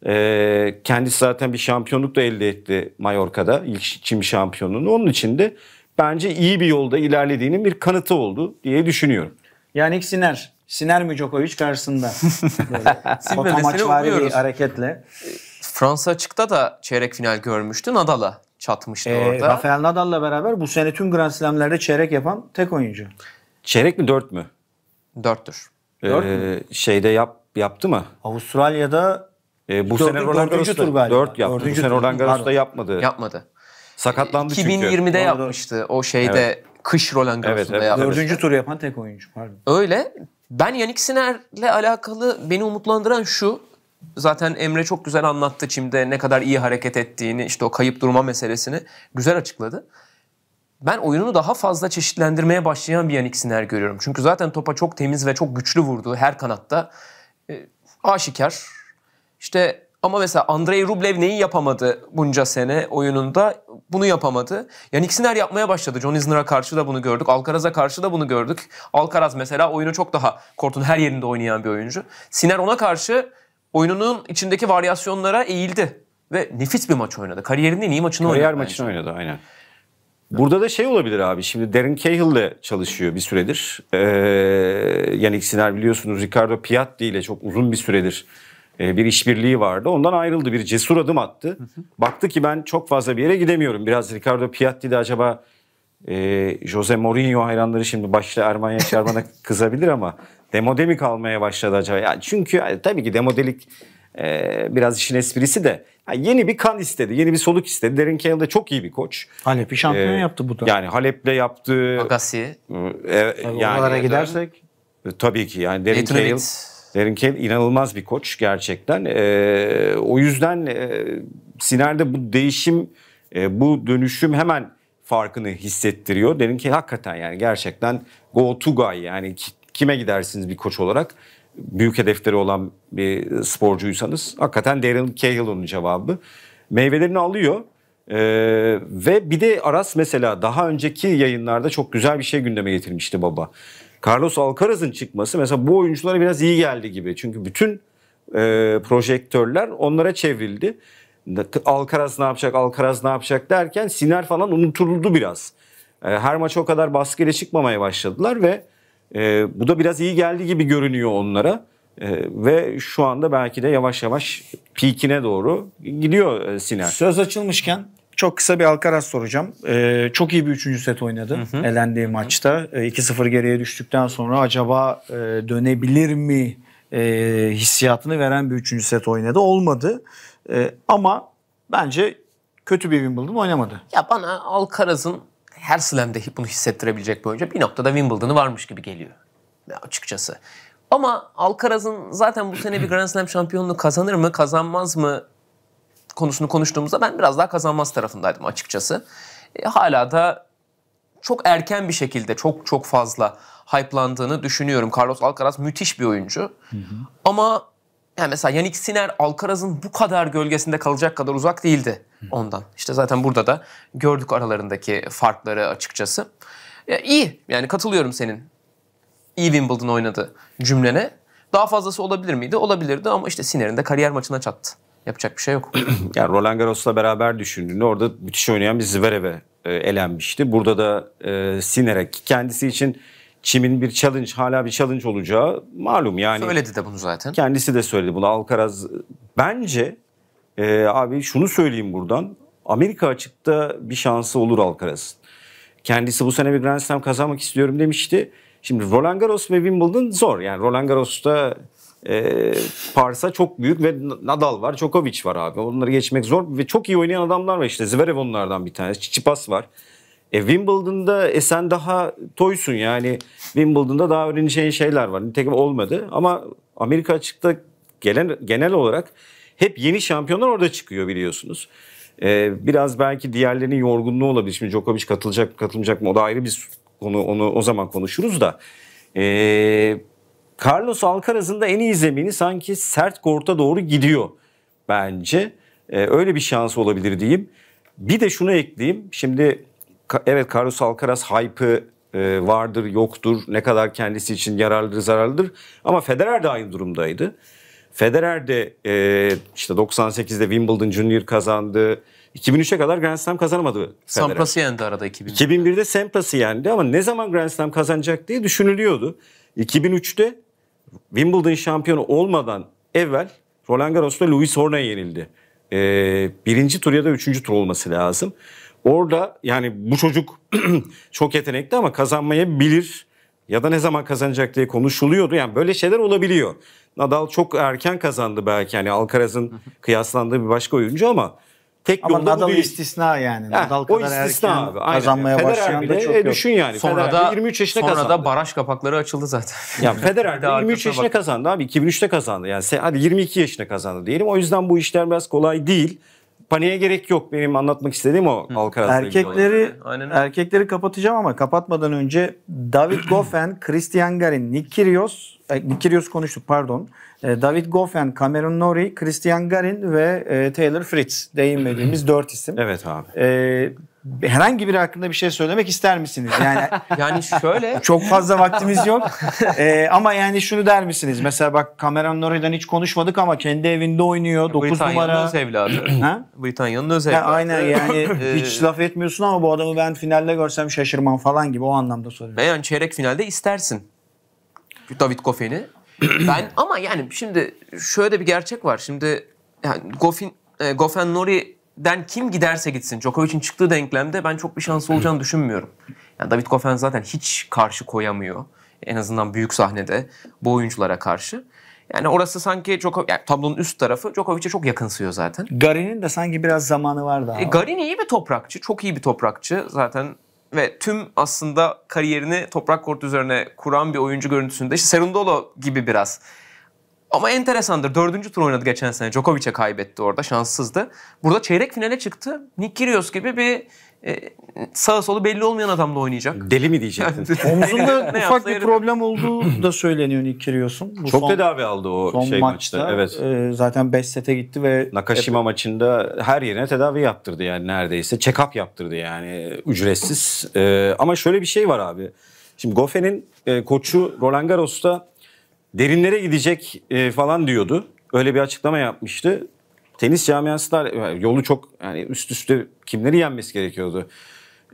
e, kendisi zaten bir şampiyonluk da elde etti Mallorca'da ilk Çim şampiyonluğunu. Onun için de bence iyi bir yolda ilerlediğinin bir kanıtı oldu diye düşünüyorum. Yani Siner Siner mi Djokovic karşısında? Böyle, Sinme maçvari hareketle. Fransa açıkta da çeyrek final görmüştü. Nadal'a çatmıştı ee, orada. Rafael Nadal'la beraber bu sene tüm Grand Slam'lerde çeyrek yapan tek oyuncu. Çeyrek mi dört mü? Dörttür. Ee, Dört mü? Şeyde yap, yaptı mı? Avustralya'da ee, bu dördüncü, sene Roland Garros'ta tur galiba. Dört yaptı. Dördüncü bu sene Roland Garros'ta yapmadı. Yapmadı. Sakatlandı 2020'de çünkü. 2020'de yapmıştı. O şeyde evet. kış Roland Garros'ta evet, evet. yapmıştı. Dördüncü tur yapan tek oyuncu pardon. Öyle. Ben Yannick Siner'le alakalı beni umutlandıran şu zaten Emre çok güzel anlattı Çim'de ne kadar iyi hareket ettiğini, işte o kayıp durma meselesini güzel açıkladı. Ben oyunu daha fazla çeşitlendirmeye başlayan bir Yannick Sinner görüyorum. Çünkü zaten topa çok temiz ve çok güçlü vurdu her kanatta. E, aşikar. İşte ama mesela Andrei Rublev neyi yapamadı bunca sene oyununda? Bunu yapamadı. Yani Sinner yapmaya başladı. John Isner'a karşı da bunu gördük. Alcaraz'a karşı da bunu gördük. Alcaraz mesela oyunu çok daha kortun her yerinde oynayan bir oyuncu. Sinner ona karşı oyununun içindeki varyasyonlara eğildi. Ve nefis bir maç oynadı. Kariyerinin en iyi maçını oynadı. Kariyer maçını oynadı aynen. Burada da şey olabilir abi. Şimdi Darren Cahill ile çalışıyor bir süredir. Ee, yani Siner biliyorsunuz Ricardo Piatti ile çok uzun bir süredir e, bir işbirliği vardı. Ondan ayrıldı. Bir cesur adım attı. Baktı ki ben çok fazla bir yere gidemiyorum. Biraz Ricardo Piatti de acaba e, Jose Mourinho hayranları şimdi başta Erman Yaşar bana kızabilir ama demode mi kalmaya başladı acaba? Yani çünkü e, tabii ki demodelik e, biraz işin esprisi de yani yeni bir kan istedi, yeni bir soluk istedi. Derin Cahill de çok iyi bir koç. Halep'i şampiyon ee, yaptı bu da. Yani Halep'le yaptı. Agassi. Ee, e, yani, oralara gidersek. E, tabii ki yani Derin Cahill. Derin Cahill inanılmaz bir koç gerçekten. E, o yüzden e, Siner'de bu değişim, e, bu dönüşüm hemen farkını hissettiriyor. Dedim ki hakikaten yani gerçekten go to guy yani kime gidersiniz bir koç olarak? Büyük hedefleri olan bir sporcuysanız hakikaten Darren Cahill'ın cevabı. Meyvelerini alıyor. Ee, ve bir de Aras mesela daha önceki yayınlarda çok güzel bir şey gündeme getirmişti baba. Carlos Alcaraz'ın çıkması mesela bu oyunculara biraz iyi geldi gibi. Çünkü bütün e, projektörler onlara çevrildi. Alkaraz ne yapacak, Alkaraz ne yapacak derken Siner falan unutuldu biraz. Ee, her maç o kadar baskıyla çıkmamaya başladılar ve e, bu da biraz iyi geldi gibi görünüyor onlara. Ee, ve şu anda belki de yavaş yavaş peakine doğru gidiyor e, Siner. Söz açılmışken çok kısa bir Alkaraz soracağım. Ee, çok iyi bir üçüncü set oynadı hı hı. elendiği maçta. Ee, 2-0 geriye düştükten sonra acaba e, dönebilir mi hissiyatını veren bir üçüncü set oynadı. Olmadı. E, ama bence kötü bir Wimbledon oynamadı. Ya bana Alcaraz'ın her slam'de bunu hissettirebilecek bir oyuncu bir noktada Wimbledon'ı varmış gibi geliyor. Ya açıkçası. Ama Alcaraz'ın zaten bu sene bir Grand Slam şampiyonluğu kazanır mı kazanmaz mı konusunu konuştuğumuzda ben biraz daha kazanmaz tarafındaydım açıkçası. E, hala da çok erken bir şekilde çok çok fazla hype'landığını düşünüyorum. Carlos Alcaraz müthiş bir oyuncu. Hı hı. Ama yani mesela Yannick Sinner Alcaraz'ın bu kadar gölgesinde kalacak kadar uzak değildi ondan. İşte zaten burada da gördük aralarındaki farkları açıkçası. Ya iyi yani katılıyorum senin iyi Wimbledon oynadı cümlene. Daha fazlası olabilir miydi? Olabilirdi ama işte Sinner'in de kariyer maçına çattı. Yapacak bir şey yok. yani Roland Garros'la beraber düşündüğünde orada müthiş oynayan bir Zverev'e elenmişti. Burada da e, Sinner'e kendisi için Çim'in bir challenge, hala bir challenge olacağı malum yani. Söyledi de bunu zaten. Kendisi de söyledi bunu. Alcaraz bence e, abi şunu söyleyeyim buradan. Amerika açıkta bir şansı olur Alcaraz'ın. Kendisi bu sene bir Grand Slam kazanmak istiyorum demişti. Şimdi Roland Garros ve Wimbledon zor. Yani Roland Garros'ta e, Parsa çok büyük ve Nadal var, Djokovic var abi. Onları geçmek zor ve çok iyi oynayan adamlar var işte. Zverev onlardan bir tanesi. Tsitsipas var. E Wimbledon'da e sen daha toysun yani Wimbledon'da daha öğreneceğin şeyler var. Nitekim olmadı ama Amerika açıkta gelen, genel olarak hep yeni şampiyonlar orada çıkıyor biliyorsunuz. Ee, biraz belki diğerlerinin yorgunluğu olabilir. Şimdi Djokovic katılacak mı katılmayacak mı o da ayrı bir konu onu o zaman konuşuruz da. Ee, Carlos Alcaraz'ın da en iyi zemini sanki sert korta doğru gidiyor bence. Ee, öyle bir şansı olabilir diyeyim. Bir de şunu ekleyeyim. Şimdi evet Carlos Alcaraz hype'ı e, vardır, yoktur, ne kadar kendisi için yararlıdır, zararlıdır. Ama Federer de aynı durumdaydı. Federer de e, işte 98'de Wimbledon Junior kazandı. 2003'e kadar Grand Slam kazanamadı Federer. Sampras'ı yendi arada 2001'de. 2001'de Sampras'ı yendi ama ne zaman Grand Slam kazanacak diye düşünülüyordu. 2003'te Wimbledon şampiyonu olmadan evvel Roland Garros'ta Louis Horn'a yenildi. E, birinci tur ya da üçüncü tur olması lazım. Orada yani bu çocuk çok yetenekli ama kazanmayabilir ya da ne zaman kazanacak diye konuşuluyordu. Yani böyle şeyler olabiliyor. Nadal çok erken kazandı belki yani Alcaraz'ın kıyaslandığı bir başka oyuncu ama tek ama yolda Nadal bu değil. istisna yani. Ha, Nadal kadar erken abi. kazanmaya Federer başlayan da çok e, yok. yani. Sonra Federer da, 23 yaşında sonra kazandı. Sonra da baraj kapakları açıldı zaten. Ya Federer de 23 yaşında kazandı abi. 2003'te kazandı. Yani hadi 22 yaşında kazandı diyelim. O yüzden bu işler biraz kolay değil paniğe gerek yok. Benim anlatmak istediğim o Alcaraz'la Erkekleri erkekleri kapatacağım ama kapatmadan önce David Goffin, Christian Garin, Nick Kyrgios, e, Nick Kyrgios konuştuk pardon. E, David Goffin, Cameron Norrie, Christian Garin ve e, Taylor Fritz değinmediğimiz dört isim. Evet abi. E, herhangi biri hakkında bir şey söylemek ister misiniz? Yani yani şöyle çok fazla vaktimiz yok. Ee, ama yani şunu der misiniz? Mesela bak Cameron Norrie'den hiç konuşmadık ama kendi evinde oynuyor. 9 numara. Öz evladı. ha? Britanya'nın öz evladı. Ya, aynen yani hiç laf etmiyorsun ama bu adamı ben finalde görsem şaşırmam falan gibi o anlamda soruyorum. Ve yani çeyrek finalde istersin. David Goffin'i. ben ama yani şimdi şöyle bir gerçek var. Şimdi yani Goffin, e, Goffin Nori den kim giderse gitsin Djokovic'in çıktığı denklemde ben çok bir şans olacağını düşünmüyorum. Yani David Goffin zaten hiç karşı koyamıyor. En azından büyük sahnede bu oyunculara karşı. Yani orası sanki Djokovic, yani tablonun üst tarafı Djokovic'e çok yakınsıyor zaten. Garin'in de sanki biraz zamanı var daha. E, Garin iyi bir toprakçı, çok iyi bir toprakçı zaten ve tüm aslında kariyerini toprak kort üzerine kuran bir oyuncu görüntüsünde. İşte Serundolo gibi biraz. Ama enteresandır. Dördüncü tur oynadı geçen sene. Djokovic'e kaybetti orada. Şanssızdı. Burada çeyrek finale çıktı. Nick Kyrgios gibi bir e, sağ solu belli olmayan adamla oynayacak. Deli mi diyecektin? Omzunda ne? ufak bir problem olduğu da söyleniyor Nick Kyrgios'un. Çok son, tedavi aldı o son şey maçta. maçta evet. E, zaten 5 sete gitti ve Nakashima hep... maçında her yerine tedavi yaptırdı yani neredeyse. Check-up yaptırdı yani ücretsiz. E, ama şöyle bir şey var abi. Şimdi Goffen'in e, koçu Roland Garros'ta derinlere gidecek e, falan diyordu. Öyle bir açıklama yapmıştı. Tenis camiası da e, yolu çok yani üst üste kimleri yenmesi gerekiyordu.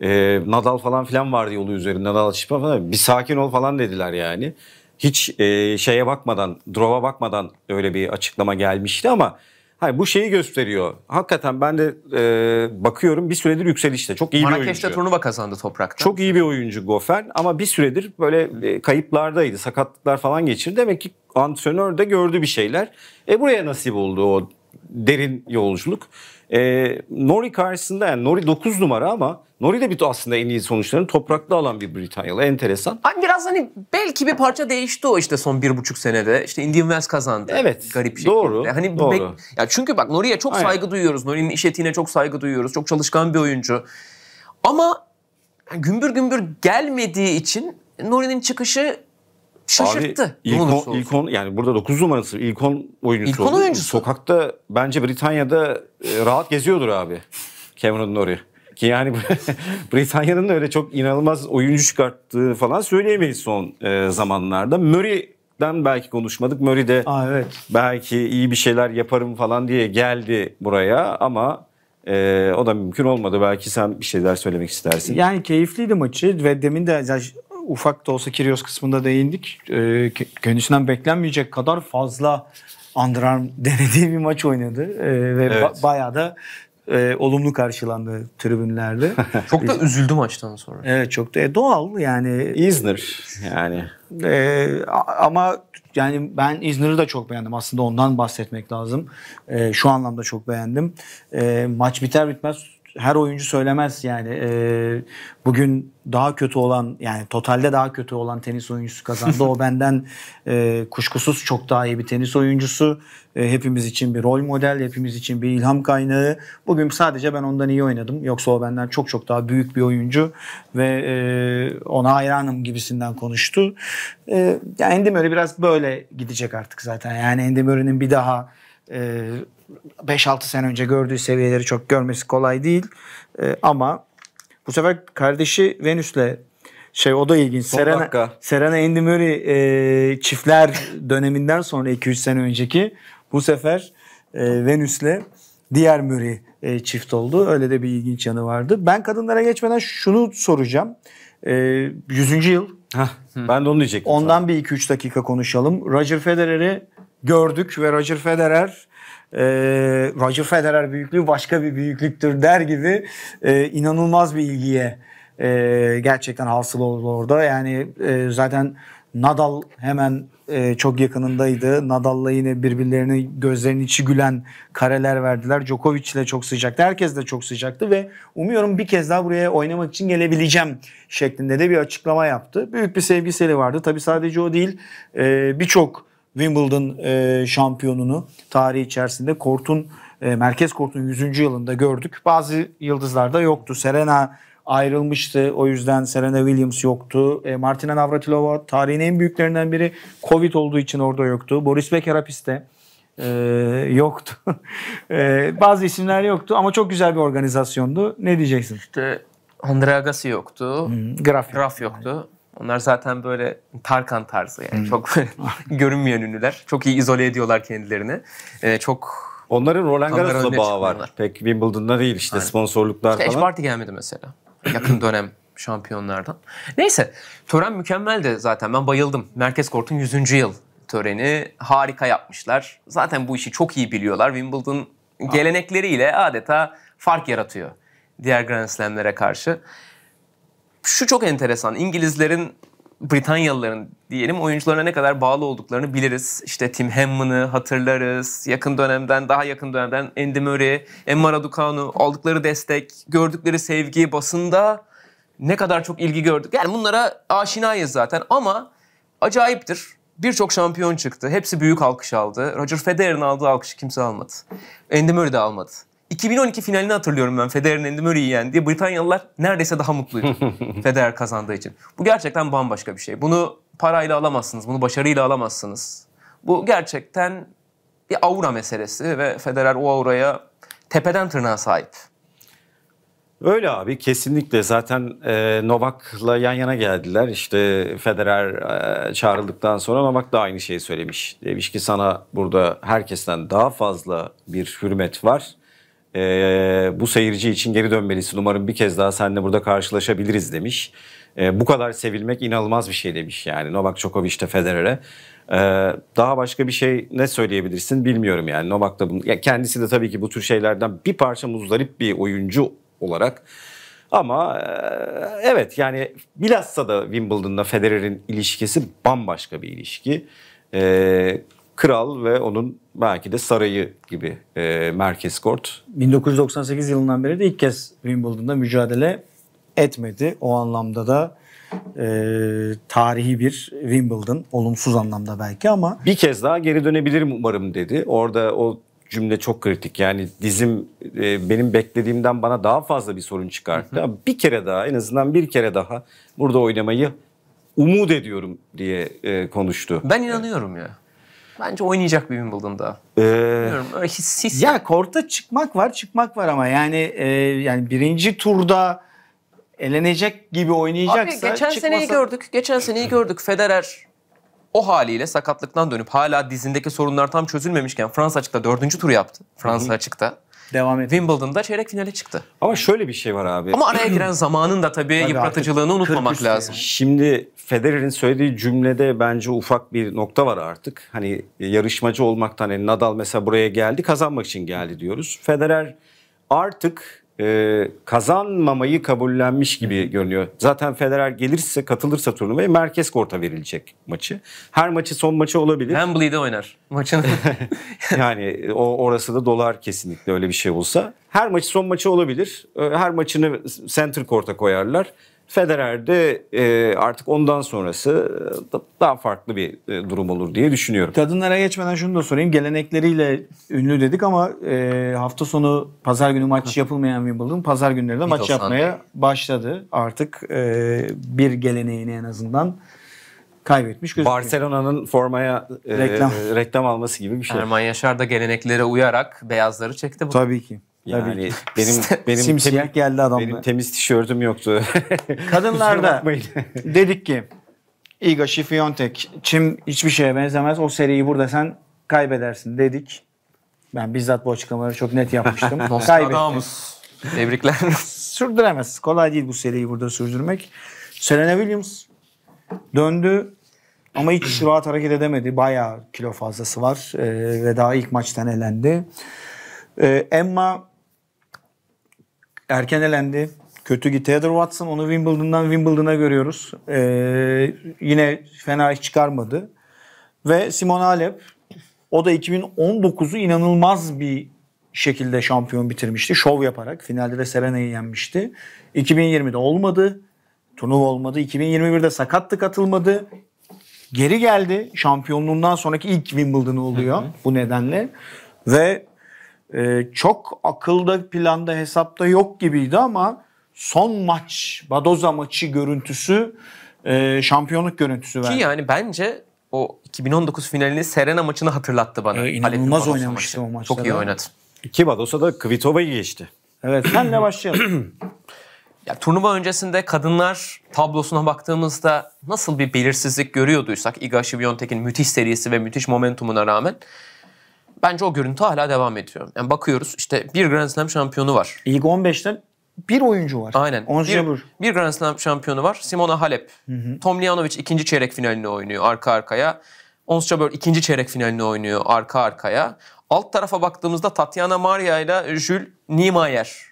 E, Nadal falan filan vardı yolu üzerinde. Nadal Çipa falan bir sakin ol falan dediler yani. Hiç e, şeye bakmadan, drova bakmadan öyle bir açıklama gelmişti ama Hayır bu şeyi gösteriyor. Hakikaten ben de e, bakıyorum bir süredir yükselişte. Çok iyi Marrakeş'te bir oyuncu. turnuva kazandı toprakta. Çok iyi bir oyuncu Goffin ama bir süredir böyle e, kayıplardaydı. Sakatlıklar falan geçirdi. Demek ki antrenör de gördü bir şeyler. E buraya nasip oldu o derin yolculuk. E, Nori karşısında yani Nori 9 numara ama Nori de Norridebit aslında en iyi sonuçlarını topraklı alan bir Britanyalı. Enteresan. Hani biraz hani belki bir parça değişti o işte son bir buçuk senede. İşte Indian Wells kazandı. Evet. Garip şekilde. Doğru. Hani doğru. Bek- ya çünkü bak Nori'ye çok Aynen. saygı duyuyoruz. Nori'nin işetiğine çok saygı duyuyoruz. Çok çalışkan bir oyuncu. Ama gümbür gümbür gelmediği için Nori'nin çıkışı şaşırttı. Abi, ilk, on, ilk on, yani burada 9 numarası ilk 10 oyuncusu. İlk 10 oyuncusu. Sokakta bence Britanya'da e, rahat geziyordur abi Cameron Nori. Ki yani Britanya'nın öyle çok inanılmaz oyuncu çıkarttığı falan söyleyemeyiz son e, zamanlarda. Murray'den belki konuşmadık. Murray de Aa, evet. belki iyi bir şeyler yaparım falan diye geldi buraya ama e, o da mümkün olmadı. Belki sen bir şeyler söylemek istersin. Yani keyifliydi maçı ve demin de ufak da olsa Kyrgios kısmında değindik. E, kendisinden beklenmeyecek kadar fazla underarm denediği bir maç oynadı. E, ve evet. ba- bayağı da e, olumlu karşılandı tribünlerde. çok da üzüldü maçtan sonra. Evet çok da e, doğal yani. İzner yani. E, ama yani ben İzner'ı de çok beğendim. Aslında ondan bahsetmek lazım. E, şu anlamda çok beğendim. E, maç biter bitmez her oyuncu söylemez yani. E, bugün daha kötü olan yani totalde daha kötü olan tenis oyuncusu kazandı. o benden e, kuşkusuz çok daha iyi bir tenis oyuncusu. E, hepimiz için bir rol model, hepimiz için bir ilham kaynağı. Bugün sadece ben ondan iyi oynadım. Yoksa o benden çok çok daha büyük bir oyuncu ve e, ona hayranım gibisinden konuştu. E, yani Endemör'e biraz böyle gidecek artık zaten. Yani Endemör'ün bir daha e, 5-6 sene önce gördüğü seviyeleri çok görmesi kolay değil. E, ama bu sefer kardeşi Venüs'le şey o da ilginç. Son Serena, dakika. Serena Andy Murray e, çiftler döneminden sonra 2-3 sene önceki bu sefer e, Venüs'le diğer Murray e, çift oldu. Öyle de bir ilginç yanı vardı. Ben kadınlara geçmeden şunu soracağım. E, 100. yıl. Heh, ben de onu diyecektim. Ondan sana. bir 2-3 dakika konuşalım. Roger Federer'i gördük ve Roger Federer e, Roger Federer büyüklüğü başka bir büyüklüktür der gibi e, inanılmaz bir ilgiye e, gerçekten hasıl oldu orada. Yani e, zaten Nadal hemen e, çok yakınındaydı. Nadal'la yine birbirlerini gözlerinin içi gülen kareler verdiler. Djokovic ile çok sıcaktı. Herkes de çok sıcaktı ve umuyorum bir kez daha buraya oynamak için gelebileceğim şeklinde de bir açıklama yaptı. Büyük bir sevgiseli vardı. Tabi sadece o değil e, birçok Wimbledon e, şampiyonunu tarihi içerisinde kortun e, merkez kortun 100. yılında gördük. Bazı yıldızlar da yoktu. Serena ayrılmıştı. O yüzden Serena Williams yoktu. E, Martina Navratilova tarihin en büyüklerinden biri. Covid olduğu için orada yoktu. Boris Becker hapiste. E, yoktu. e, bazı isimler yoktu ama çok güzel bir organizasyondu. Ne diyeceksin? İşte Andre Agassi yoktu. Hmm, graf, graf yoktu. Yani. Onlar zaten böyle Tarkan tarzı yani. Hmm. Çok görünmeyen ünlüler. Çok iyi izole ediyorlar kendilerini. Ee, çok Onların Roland Garros'la bağı var. Pek Wimbledon'da değil işte Aynen. sponsorluklar işte falan. İşte Party gelmedi mesela. Yakın dönem şampiyonlardan. Neyse tören mükemmeldi zaten ben bayıldım. Merkez Kort'un 100. yıl töreni harika yapmışlar. Zaten bu işi çok iyi biliyorlar. Wimbledon gelenekleriyle adeta fark yaratıyor diğer Grand Slam'lere karşı şu çok enteresan. İngilizlerin Britanyalıların diyelim oyuncularına ne kadar bağlı olduklarını biliriz. İşte Tim Hammond'ı hatırlarız. Yakın dönemden, daha yakın dönemden Andy Murray, Emma Raducanu aldıkları destek, gördükleri sevgi basında ne kadar çok ilgi gördük. Yani bunlara aşinayız zaten ama acayiptir. Birçok şampiyon çıktı. Hepsi büyük alkış aldı. Roger Federer'in aldığı alkışı kimse almadı. Andy Murray de almadı. 2012 finalini hatırlıyorum ben. Federer'in Andy Murray'i yendi. Britanyalılar neredeyse daha mutluydu Federer kazandığı için. Bu gerçekten bambaşka bir şey. Bunu parayla alamazsınız, bunu başarıyla alamazsınız. Bu gerçekten bir aura meselesi ve Federer o auraya tepeden tırnağa sahip. Öyle abi kesinlikle zaten e, Novak'la yan yana geldiler. işte Federer e, çağrıldıktan sonra Novak da aynı şeyi söylemiş. Demiş ki sana burada herkesten daha fazla bir hürmet var e, bu seyirci için geri dönmelisin. Umarım bir kez daha seninle burada karşılaşabiliriz demiş. E, bu kadar sevilmek inanılmaz bir şey demiş yani Novak Djokovic de Federer'e. E, daha başka bir şey ne söyleyebilirsin bilmiyorum yani Novak da bunu, ya kendisi de tabii ki bu tür şeylerden bir parça muzdarip bir oyuncu olarak. Ama e, evet yani bilhassa da Wimbledon'la Federer'in ilişkisi bambaşka bir ilişki. E, kral ve onun belki de sarayı gibi e, merkez kort. 1998 yılından beri de ilk kez Wimbledon'da mücadele etmedi. O anlamda da e, tarihi bir Wimbledon olumsuz anlamda belki ama. Bir kez daha geri dönebilirim umarım dedi. Orada o cümle çok kritik. Yani dizim e, benim beklediğimden bana daha fazla bir sorun çıkarttı. Hı hı. Bir kere daha en azından bir kere daha burada oynamayı umut ediyorum diye e, konuştu. Ben inanıyorum ya. Bence oynayacak bir Wimbledon'da. Ee, Bilmiyorum. Öyle his, his. Ya korta çıkmak var çıkmak var ama yani e, yani birinci turda elenecek gibi oynayacaksa Abi geçen çıkmasa... seneyi gördük. Geçen seneyi gördük. Federer o haliyle sakatlıktan dönüp hala dizindeki sorunlar tam çözülmemişken Fransa açıkta dördüncü tur yaptı. Fransa açıkta devam etti. Wimbledon'da çeyrek finale çıktı. Ama şöyle bir şey var abi. Ama araya giren zamanın da tabii, tabii yıpratıcılığını unutmamak lazım. Şimdi Federer'in söylediği cümlede bence ufak bir nokta var artık. Hani yarışmacı olmaktan hani Nadal mesela buraya geldi kazanmak için geldi diyoruz. Federer artık e, kazanmamayı kabullenmiş gibi görünüyor. Zaten Federer gelirse katılırsa turnuvaya merkez korta verilecek maçı. Her maçı son maçı olabilir. Wembley'de oynar maçın. yani o orası da dolar kesinlikle öyle bir şey olsa. Her maçı son maçı olabilir. E, her maçını center korta koyarlar. Federer'de e, artık ondan sonrası e, daha farklı bir e, durum olur diye düşünüyorum. Kadınlara geçmeden şunu da sorayım. Gelenekleriyle ünlü dedik ama e, hafta sonu pazar günü maç yapılmayan Wimbledon pazar günleri de maç yapmaya başladı. Artık e, bir geleneğini en azından kaybetmiş gözüküyor. Barcelona'nın formaya e, reklam. reklam alması gibi bir şey. Erman Yaşar da geleneklere uyarak beyazları çekti. Bunu. Tabii ki. Yani benim benim temiz, geldi adamda. Benim temiz tişörtüm yoktu. Kadınlarda dedik ki Iga Świątek, Çim hiçbir şeye benzemez. O seriyi burada sen kaybedersin dedik. Ben bizzat bu açıklamaları çok net yapmıştım. Kaybettim. Tebrikler. Sürdüremez. Kolay değil bu seriyi burada sürdürmek. Serena Williams döndü ama hiç rahat hareket edemedi. Bayağı kilo fazlası var ee, ve daha ilk maçtan elendi. Ee, Emma erken elendi. Kötü gitti. Heather Watson onu Wimbledon'dan Wimbledon'a görüyoruz. Ee, yine fena iş çıkarmadı. Ve Simon Halep o da 2019'u inanılmaz bir şekilde şampiyon bitirmişti. Şov yaparak. Finalde de Serena'yı yenmişti. 2020'de olmadı. Turnuva olmadı. 2021'de sakattı katılmadı. Geri geldi. Şampiyonluğundan sonraki ilk Wimbledon oluyor. Bu nedenle. Ve e, çok akılda planda hesapta yok gibiydi ama son maç Badoza maçı görüntüsü e, şampiyonluk görüntüsü verdi. Ki yani bence o 2019 finalini Serena maçını hatırlattı bana. Ee, inanılmaz oynamıştı maçı. o maçta. Çok iyi oynadı. İki Badosa da Kvitova'yı geçti. Evet senle başlayalım. ya, turnuva öncesinde kadınlar tablosuna baktığımızda nasıl bir belirsizlik görüyorduysak Iga Świątek'in müthiş serisi ve müthiş momentumuna rağmen Bence o görüntü hala devam ediyor. Yani bakıyoruz işte bir Grand Slam şampiyonu var. İlk 15'ten bir oyuncu var. Aynen. Bir, bir Grand Slam şampiyonu var. Simona Halep. Hı hı. Tomljanovic ikinci çeyrek finalini oynuyor arka arkaya. Ons Jabeur ikinci çeyrek finalini oynuyor arka arkaya. Alt tarafa baktığımızda Tatiana Maria ile Jules Niemeyer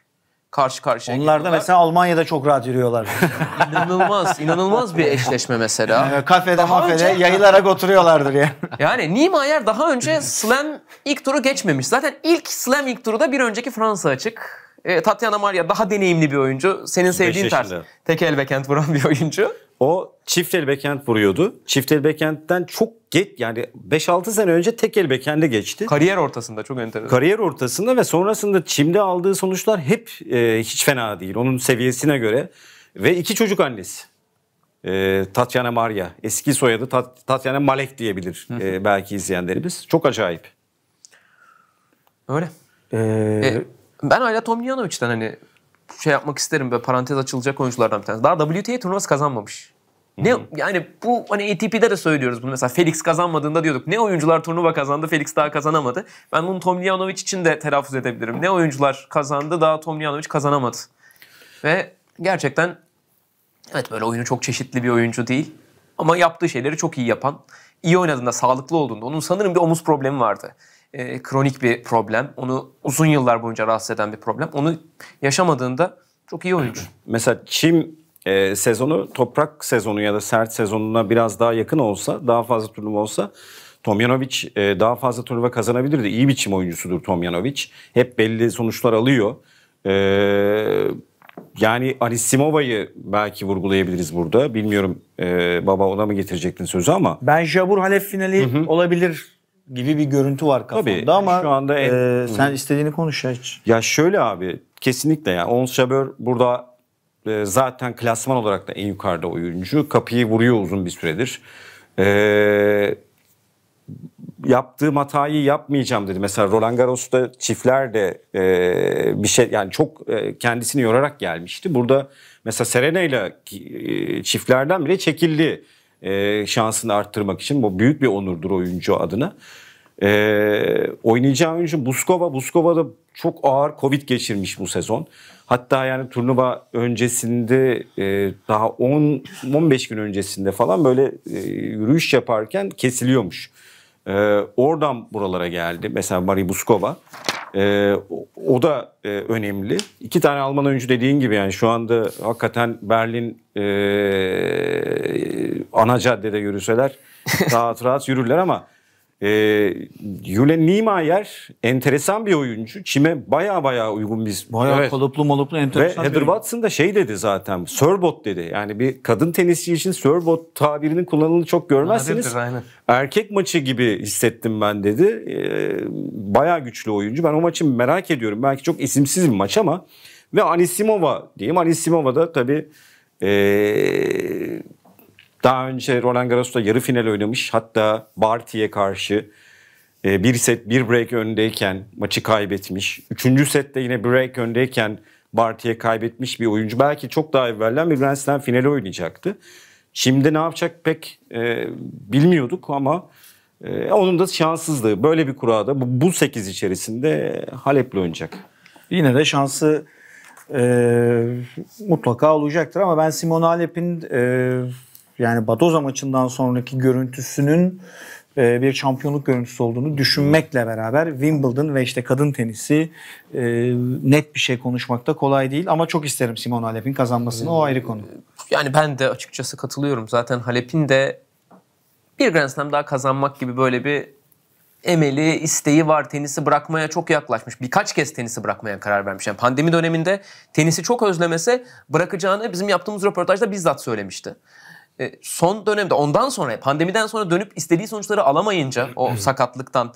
karşı karşıya Onlar geliyorlar. da mesela Almanya'da çok rahat yürüyorlar. İnanılmaz, inanılmaz bir eşleşme mesela. Yani kafede mafede yayılarak oturuyorlardır yani. Yani Niemeyer daha önce Slam ilk turu geçmemiş. Zaten ilk Slam ilk turu da bir önceki Fransa açık. E, Tatiana Maria daha deneyimli bir oyuncu. Senin sevdiğin tarz. Tek el backhand vuran bir oyuncu. O çift el backhand vuruyordu. Çift el backhand'den çok geç yani 5-6 sene önce tek el backhand'e geçti. Kariyer ortasında çok enteresan. Kariyer ortasında ve sonrasında Çim'de aldığı sonuçlar hep e, hiç fena değil. Onun seviyesine göre. Ve iki çocuk annesi. E, Tatyana Maria. Eski soyadı Tat Tatyana Malek diyebilir e, belki izleyenlerimiz. Çok acayip. Öyle. Ee, e, e ben Ayla Tomljanoviç'ten hani şey yapmak isterim ve parantez açılacak oyunculardan bir tanesi. Daha WTA turnuvası kazanmamış. Ne hı yani bu hani ATP'de de söylüyoruz bunu mesela Felix kazanmadığında diyorduk. Ne oyuncular turnuva kazandı, Felix daha kazanamadı. Ben bunu Tomljanovic için de telaffuz edebilirim. Ne oyuncular kazandı, daha Tomljanovic kazanamadı. Ve gerçekten evet böyle oyunu çok çeşitli bir oyuncu değil ama yaptığı şeyleri çok iyi yapan, iyi oynadığında, sağlıklı olduğunda onun sanırım bir omuz problemi vardı e, kronik bir problem. Onu uzun yıllar boyunca rahatsız eden bir problem. Onu yaşamadığında çok iyi oyuncu. Mesela çim e, sezonu toprak sezonu ya da sert sezonuna biraz daha yakın olsa, daha fazla turnuva olsa Tomjanovic e, daha fazla turnuva kazanabilirdi. İyi bir çim oyuncusudur Tomjanovic. Hep belli sonuçlar alıyor. E, yani Anissimova'yı belki vurgulayabiliriz burada. Bilmiyorum e, baba ona mı getirecektin sözü ama. Ben Jabur Halep finali hı hı. olabilir gibi bir görüntü var kafamda ama şu anda en... e, sen istediğini konuş hiç. Ya şöyle abi kesinlikle yani Ons Jabeur burada e, zaten klasman olarak da en yukarıda oyuncu. Kapıyı vuruyor uzun bir süredir. Eee yaptığım hatayı yapmayacağım dedi. Mesela Roland Garros'ta çiftler de e, bir şey yani çok e, kendisini yorarak gelmişti. Burada mesela Serena ile e, çiftlerden bile çekildi e, şansını arttırmak için. Bu büyük bir onurdur oyuncu adına. E, oynayacağı oyuncu Buskova. Buskova da çok ağır Covid geçirmiş bu sezon. Hatta yani turnuva öncesinde e, daha 10 15 gün öncesinde falan böyle e, yürüyüş yaparken kesiliyormuş. E, oradan buralara geldi. Mesela Mari Buskova. E, o da e, önemli. İki tane Alman oyuncu dediğin gibi yani şu anda hakikaten Berlin e, ana caddede yürüseler rahat rahat yürürler ama e, ee, Yule Niemeyer enteresan bir oyuncu. Çime baya baya uygun biz. Baya evet. kalıplı malıplı enteresan Ve Heather Watson da şey dedi zaten. Sörbot dedi. Yani bir kadın tenisçi için sörbot tabirinin kullanıldığını çok görmezsiniz. Erkek maçı gibi hissettim ben dedi. E, baya güçlü oyuncu. Ben o maçı merak ediyorum. Belki çok isimsiz bir maç ama. Ve Anisimova diyeyim. Anisimova da tabii... E, daha önce Roland Garros'ta yarı final oynamış. Hatta Barty'ye karşı e, bir set bir break öndeyken maçı kaybetmiş. Üçüncü sette yine break öndeyken Barty'ye kaybetmiş bir oyuncu. Belki çok daha evvelden bir Grand Slam finali oynayacaktı. Şimdi ne yapacak pek e, bilmiyorduk ama e, onun da şanssızlığı. Böyle bir kurada bu, bu 8 içerisinde Halep'le oynayacak. Yine de şansı e, mutlaka olacaktır ama ben Simon Halep'in e, yani Badoza maçından sonraki görüntüsünün e, bir şampiyonluk görüntüsü olduğunu düşünmekle beraber Wimbledon ve işte kadın tenisi e, net bir şey konuşmak da kolay değil ama çok isterim Simon Halep'in kazanmasını o e, ayrı konu. Yani ben de açıkçası katılıyorum. Zaten Halep'in de bir Grand Slam daha kazanmak gibi böyle bir emeli, isteği var. Tenisi bırakmaya çok yaklaşmış. Birkaç kez tenisi bırakmaya karar vermiş. Yani pandemi döneminde tenisi çok özlemese bırakacağını bizim yaptığımız röportajda bizzat söylemişti. E, son dönemde ondan sonra pandemiden sonra dönüp istediği sonuçları alamayınca o sakatlıktan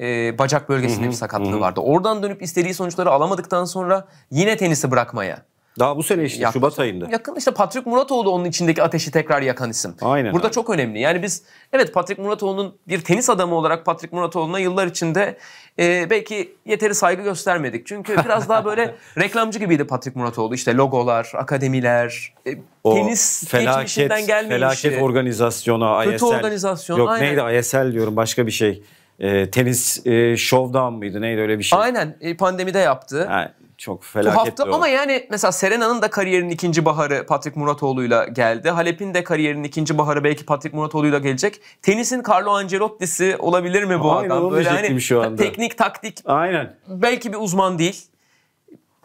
e, bacak bölgesinde bir sakatlığı vardı. Oradan dönüp istediği sonuçları alamadıktan sonra yine tenisi bırakmaya daha bu sene işte Şubat ayında. Yakın işte Patrick Muratoğlu onun içindeki ateşi tekrar yakan isim. Aynen. Burada abi. çok önemli. Yani biz evet Patrick Muratoğlu'nun bir tenis adamı olarak Patrick Muratoğlu'na yıllar içinde e, belki yeteri saygı göstermedik. Çünkü biraz daha böyle reklamcı gibiydi Patrick Muratoğlu. İşte logolar, akademiler, e, o tenis felaket, geçmişinden gelmemiş. Felaket organizasyona, kötü organizasyon. Yok aynen. neydi ISL diyorum başka bir şey. E, tenis e, showdown mıydı neydi öyle bir şey? Aynen e, pandemide yaptı. Yani, çok felaket tuhaftı. Ama yani mesela Serena'nın da kariyerinin ikinci baharı Patrick Muratoğlu'yla geldi. Halep'in de kariyerinin ikinci baharı belki Patrick Muratoğlu'yla gelecek. Tenisin Carlo Ancelotti'si olabilir mi bu Aynen, adam? Böyle hani şu anda. teknik, taktik. Aynen. Belki bir uzman değil.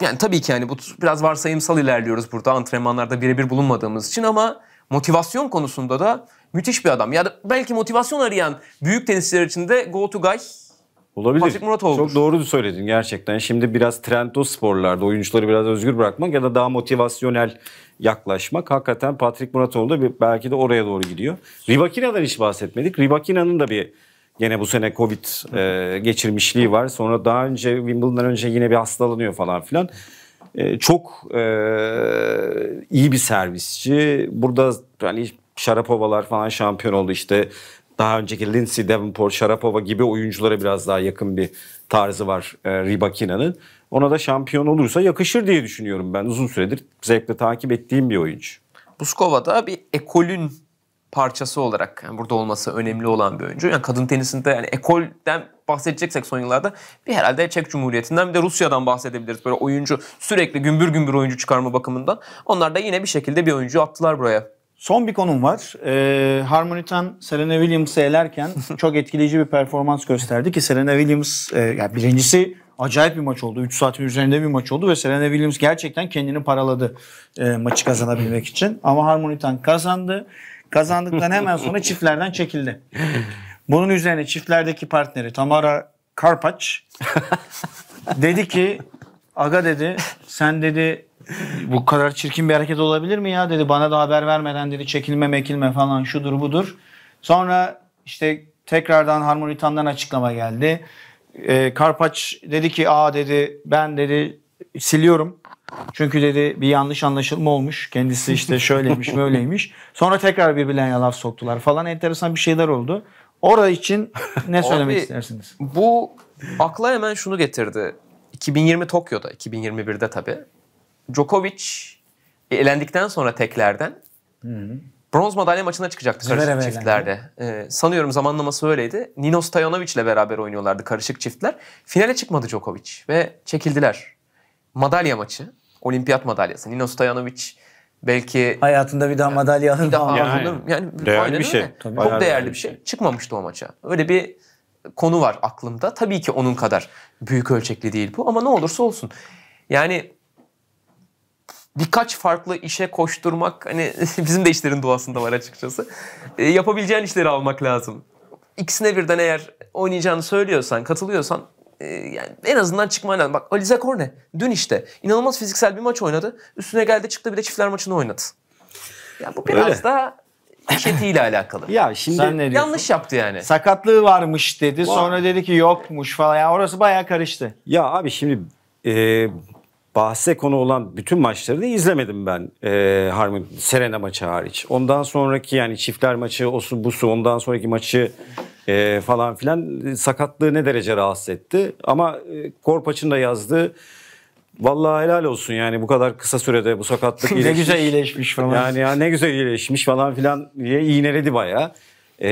Yani tabii ki yani bu biraz varsayımsal ilerliyoruz burada antrenmanlarda birebir bulunmadığımız için ama motivasyon konusunda da müthiş bir adam. Ya da belki motivasyon arayan büyük tenisçiler için de go to guy Olabilir. Murat Muratoğlu. Çok doğru söyledin gerçekten. Şimdi biraz trend o sporlarda oyuncuları biraz özgür bırakmak ya da daha motivasyonel yaklaşmak. Hakikaten Patrick Muratoğlu da belki de oraya doğru gidiyor. Ribakina'dan hiç bahsetmedik. Ribakina'nın da bir Yine bu sene Covid e, geçirmişliği var. Sonra daha önce Wimbledon'dan önce yine bir hastalanıyor falan filan. E, çok e, iyi bir servisçi. Burada yani Şarapovalar falan şampiyon oldu işte daha önceki Lindsay Davenport, Sharapova gibi oyunculara biraz daha yakın bir tarzı var e, Ribakina'nın. Ona da şampiyon olursa yakışır diye düşünüyorum ben. Uzun süredir zevkle takip ettiğim bir oyuncu. Buskova da bir ekolün parçası olarak yani burada olması önemli olan bir oyuncu. Yani kadın tenisinde yani ekolden bahsedeceksek son yıllarda bir herhalde Çek Cumhuriyeti'nden bir de Rusya'dan bahsedebiliriz. Böyle oyuncu sürekli gümbür gümbür oyuncu çıkarma bakımından. Onlar da yine bir şekilde bir oyuncu attılar buraya. Son bir konum var. Ee, Harmonitan Serena Williams'ı elerken çok etkileyici bir performans gösterdi ki Serena Williams e, yani birincisi acayip bir maç oldu. 3 saatin üzerinde bir maç oldu ve Serena Williams gerçekten kendini paraladı e, maçı kazanabilmek için. Ama Harmonitan kazandı. Kazandıktan hemen sonra çiftlerden çekildi. Bunun üzerine çiftlerdeki partneri Tamara Karpaç dedi ki Aga dedi sen dedi bu kadar çirkin bir hareket olabilir mi ya dedi. Bana da haber vermeden dedi çekilme mekilme falan şudur budur. Sonra işte tekrardan Harmonitan'dan açıklama geldi. E, Karpaç dedi ki aa dedi ben dedi siliyorum. Çünkü dedi bir yanlış anlaşılma olmuş. Kendisi işte şöyleymiş böyleymiş. Sonra tekrar birbirlerine laf soktular falan enteresan bir şeyler oldu. Orada için ne söylemek Abi, istersiniz? Bu akla hemen şunu getirdi. 2020 Tokyo'da, 2021'de tabii Djokovic e, elendikten sonra teklerden hı hı. bronz madalya maçına çıkacaktı karışık çiftlerde. Ee, sanıyorum zamanlaması öyleydi. Nino Stojanovic ile beraber oynuyorlardı karışık çiftler. Finale çıkmadı Djokovic ve çekildiler. Madalya maçı, olimpiyat madalyası. Nino Stojanovic belki hayatında bir daha madalya alır mı? Yani, yani, yani değerli bir şey. Tabii. Çok değerli, bir şey. şey. Çıkmamıştı o maça. Öyle bir konu var aklımda. Tabii ki onun kadar büyük ölçekli değil bu ama ne olursa olsun. Yani birkaç farklı işe koşturmak hani bizim de işlerin doğasında var açıkçası. E, yapabileceğin işleri almak lazım. İkisine birden eğer oynayacağını söylüyorsan, katılıyorsan e, yani en azından çıkman lazım. Bak Alize Korne dün işte inanılmaz fiziksel bir maç oynadı. Üstüne geldi çıktı bir de çiftler maçını oynadı. Ya bu biraz Öyle. daha şetiyle alakalı. Ya şimdi Sen ne yanlış yaptı yani. Sakatlığı varmış dedi. Var. Sonra dedi ki yokmuş falan. Yani orası bayağı karıştı. Ya abi şimdi e, bahse konu olan bütün maçları da izlemedim ben. E, Harman, Serena maçı hariç. Ondan sonraki yani çiftler maçı, osu busu ondan sonraki maçı e, falan filan e, sakatlığı ne derece rahatsız etti. Ama e, Korpaç'ın da yazdığı Vallahi helal olsun yani bu kadar kısa sürede bu sakatlık iyileşmiş. ne güzel iyileşmiş falan. Yani ya ne güzel iyileşmiş falan filan diye iğneledi bayağı. E,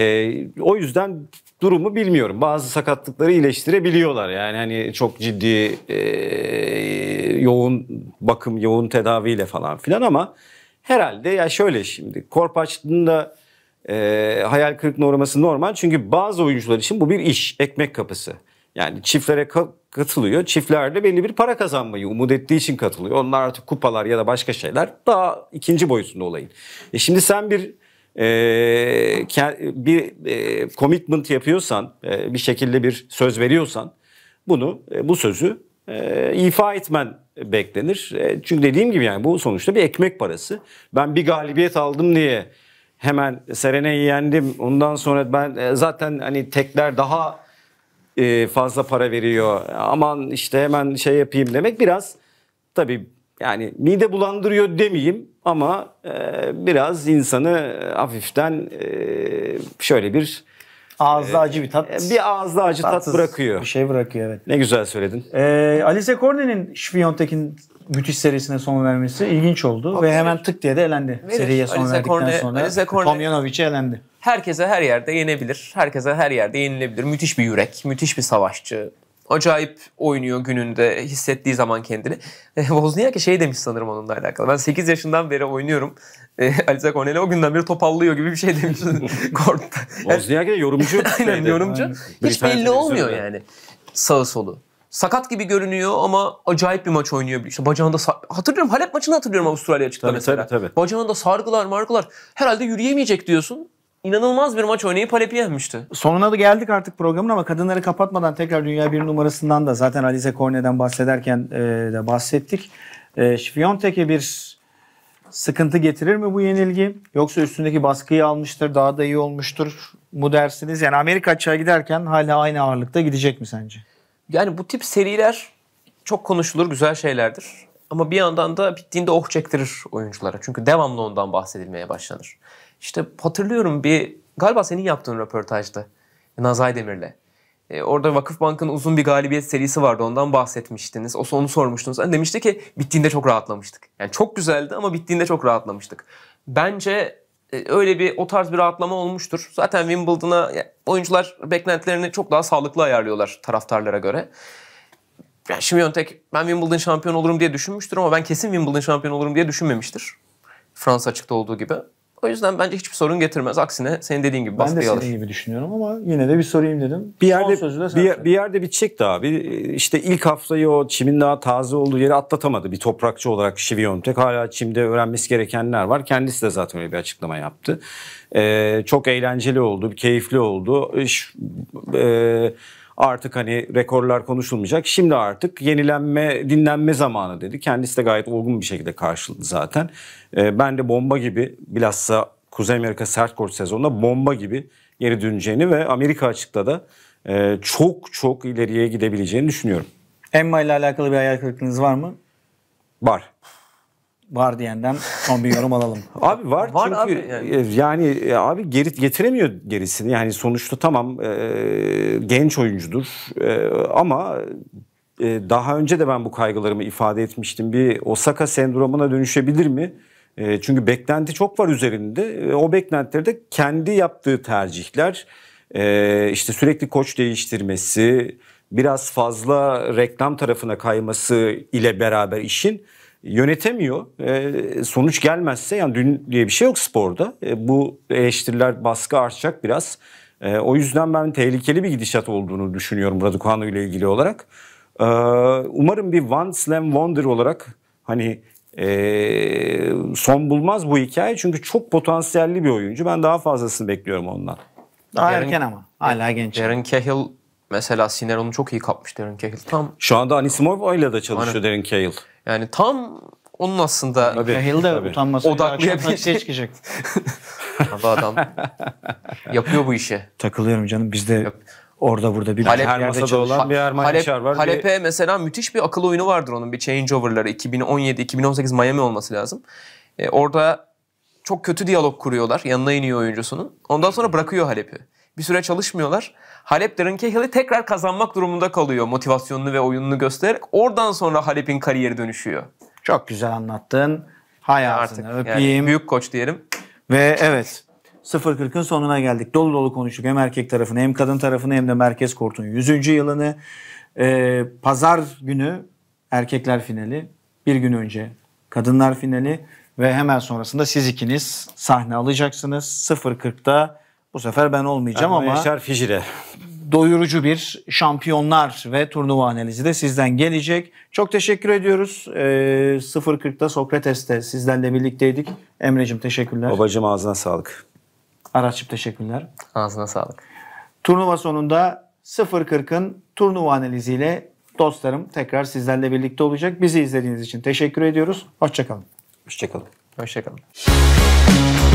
o yüzden durumu bilmiyorum. Bazı sakatlıkları iyileştirebiliyorlar. Yani hani çok ciddi e, yoğun bakım, yoğun tedaviyle falan filan ama herhalde ya şöyle şimdi Korpaç'ın da e, hayal kırıklığı uğraması normal. Çünkü bazı oyuncular için bu bir iş, ekmek kapısı. Yani çiftlere katılıyor. Çiftlerde belli bir para kazanmayı umut ettiği için katılıyor. Onlar artık kupalar ya da başka şeyler daha ikinci boyutunda olayın. E şimdi sen bir e, bir e, commitment yapıyorsan, e, bir şekilde bir söz veriyorsan bunu e, bu sözü e, ifa etmen beklenir. E, çünkü dediğim gibi yani bu sonuçta bir ekmek parası. Ben bir galibiyet aldım diye hemen Serene'yi yendim. Ondan sonra ben e, zaten hani tekler daha e, fazla para veriyor. Aman işte hemen şey yapayım demek biraz tabii yani mide bulandırıyor demeyeyim ama e, biraz insanı e, hafiften e, şöyle bir... Ağızda acı bir tat. Bir ağızda acı tat bırakıyor. Bir şey bırakıyor evet. Ne güzel söyledin. Ee, Alice Corne'nin Şpiyontek'in müthiş serisine son vermesi ilginç oldu. Tabii. Ve hemen tık diye de elendi. Verir. Seriye son Alice verdikten Korne, sonra Alice elendi. Herkese her yerde yenebilir. Herkese her yerde yenilebilir. Müthiş bir yürek, müthiş bir savaşçı acayip oynuyor gününde hissettiği zaman kendini. E, şey demiş sanırım onunla alakalı. Ben 8 yaşından beri oynuyorum. E, Aliza Corneli o günden beri topallıyor gibi bir şey demiş kortta. Wozniak yorumcu. Aynen yorumcu. Aynen. Hiç belli olmuyor yani sağı solu. Sakat gibi görünüyor ama acayip bir maç oynuyor. İşte bacağında hatırlıyorum Halep maçını hatırlıyorum Avustralya çıktı. tabii, mesela. Tabii, tabii. Bacağında sargılar margılar. Herhalde yürüyemeyecek diyorsun inanılmaz bir maç oynayıp Halep'i yenmişti. Sonuna da geldik artık programın ama kadınları kapatmadan tekrar Dünya bir numarasından da zaten Alize Korne'den bahsederken e, de bahsettik. E, Şviyontek'e bir sıkıntı getirir mi bu yenilgi? Yoksa üstündeki baskıyı almıştır, daha da iyi olmuştur mu dersiniz? Yani Amerika açığa giderken hala aynı ağırlıkta gidecek mi sence? Yani bu tip seriler çok konuşulur, güzel şeylerdir. Ama bir yandan da bittiğinde oh çektirir oyunculara. Çünkü devamlı ondan bahsedilmeye başlanır. İşte hatırlıyorum bir galiba senin yaptığın röportajda Nazay Demir'le. E, orada Vakıf Bank'ın uzun bir galibiyet serisi vardı ondan bahsetmiştiniz. O sonu sormuştunuz. Yani demişti ki bittiğinde çok rahatlamıştık. Yani çok güzeldi ama bittiğinde çok rahatlamıştık. Bence e, öyle bir o tarz bir rahatlama olmuştur. Zaten Wimbledon'a oyuncular beklentilerini çok daha sağlıklı ayarlıyorlar taraftarlara göre. Yani Şimyontek ben Wimbledon şampiyon olurum diye düşünmüştür ama ben kesin Wimbledon şampiyon olurum diye düşünmemiştir. Fransa açıkta olduğu gibi. O yüzden bence hiçbir sorun getirmez. Aksine senin dediğin gibi baskıyı alır. Ben de senin gibi düşünüyorum ama yine de bir sorayım dedim. Bir yerde de bir, bir yerde bitecekti abi. İşte ilk haftayı o çimin daha taze olduğu yeri atlatamadı bir toprakçı olarak Şiviyontek. Hala çimde öğrenmesi gerekenler var. Kendisi de zaten öyle bir açıklama yaptı. Ee, çok eğlenceli oldu, keyifli oldu. Ee, artık hani rekorlar konuşulmayacak. Şimdi artık yenilenme, dinlenme zamanı dedi. Kendisi de gayet olgun bir şekilde karşıladı zaten. Ee, ben de bomba gibi bilhassa Kuzey Amerika sert kort sezonunda bomba gibi geri döneceğini ve Amerika açıkta da e, çok çok ileriye gidebileceğini düşünüyorum. Emma ile alakalı bir hayal kırıklığınız var mı? Var var diyenden son bir yorum alalım. abi var, var çünkü abi yani. E, e, abi geri getiremiyor gerisini. Yani sonuçta tamam e, genç oyuncudur e, ama e, daha önce de ben bu kaygılarımı ifade etmiştim. Bir Osaka sendromuna dönüşebilir mi? E, çünkü beklenti çok var üzerinde. E, o beklentileri de kendi yaptığı tercihler, e, işte sürekli koç değiştirmesi, biraz fazla reklam tarafına kayması ile beraber işin yönetemiyor. E, sonuç gelmezse yani dün diye bir şey yok sporda. E, bu eleştiriler baskı artacak biraz. E, o yüzden ben tehlikeli bir gidişat olduğunu düşünüyorum Raducanu ile ilgili olarak. E, umarım bir One Slam Wonder olarak hani e, son bulmaz bu hikaye. Çünkü çok potansiyelli bir oyuncu. Ben daha fazlasını bekliyorum ondan. Daha Darren, erken ama. Hala genç. Darren Cahill mesela Siner onu çok iyi kapmış Darren Cahill. Tam Şu anda Anisimov ile de çalışıyor Aynen. Darren Cahill. Yani tam onun aslında tabii, Cahill de utanması odaklayabilecek çıkacak. Abi adam yapıyor bu işi. Takılıyorum canım. Bizde Yap. orada burada bir Halep, her masada çalış. olan bir Erman Halep, Yaşar var. Halep'e bir... mesela müthiş bir akıl oyunu vardır onun bir changeover'ları 2017-2018 Miami olması lazım. Ee, orada çok kötü diyalog kuruyorlar. Yanına iniyor oyuncusunun. Ondan sonra bırakıyor Halep'i. Bir süre çalışmıyorlar. Halep Drinkehill'i tekrar kazanmak durumunda kalıyor motivasyonunu ve oyununu göstererek. Oradan sonra Halep'in kariyeri dönüşüyor. Çok güzel anlattın. Hay ağzını Artık öpeyim. Yani büyük koç diyelim. Ve evet 0.40'ın sonuna geldik. Dolu dolu konuştuk hem erkek tarafını hem kadın tarafını hem de Merkez Kort'un 100. yılını. Ee, pazar günü erkekler finali, bir gün önce kadınlar finali ve hemen sonrasında siz ikiniz sahne alacaksınız. 0.40'da bu sefer ben olmayacağım Erman ama Yaşar Fijire. doyurucu bir şampiyonlar ve turnuva analizi de sizden gelecek. Çok teşekkür ediyoruz. Ee, 0.40'da Sokrates'te sizlerle birlikteydik. Emre'cim teşekkürler. Babacım ağzına sağlık. Araç'ım teşekkürler. Ağzına sağlık. Turnuva sonunda 0.40'ın turnuva analiziyle dostlarım tekrar sizlerle birlikte olacak. Bizi izlediğiniz için teşekkür ediyoruz. Hoşçakalın. Hoşçakalın. Hoşçakalın.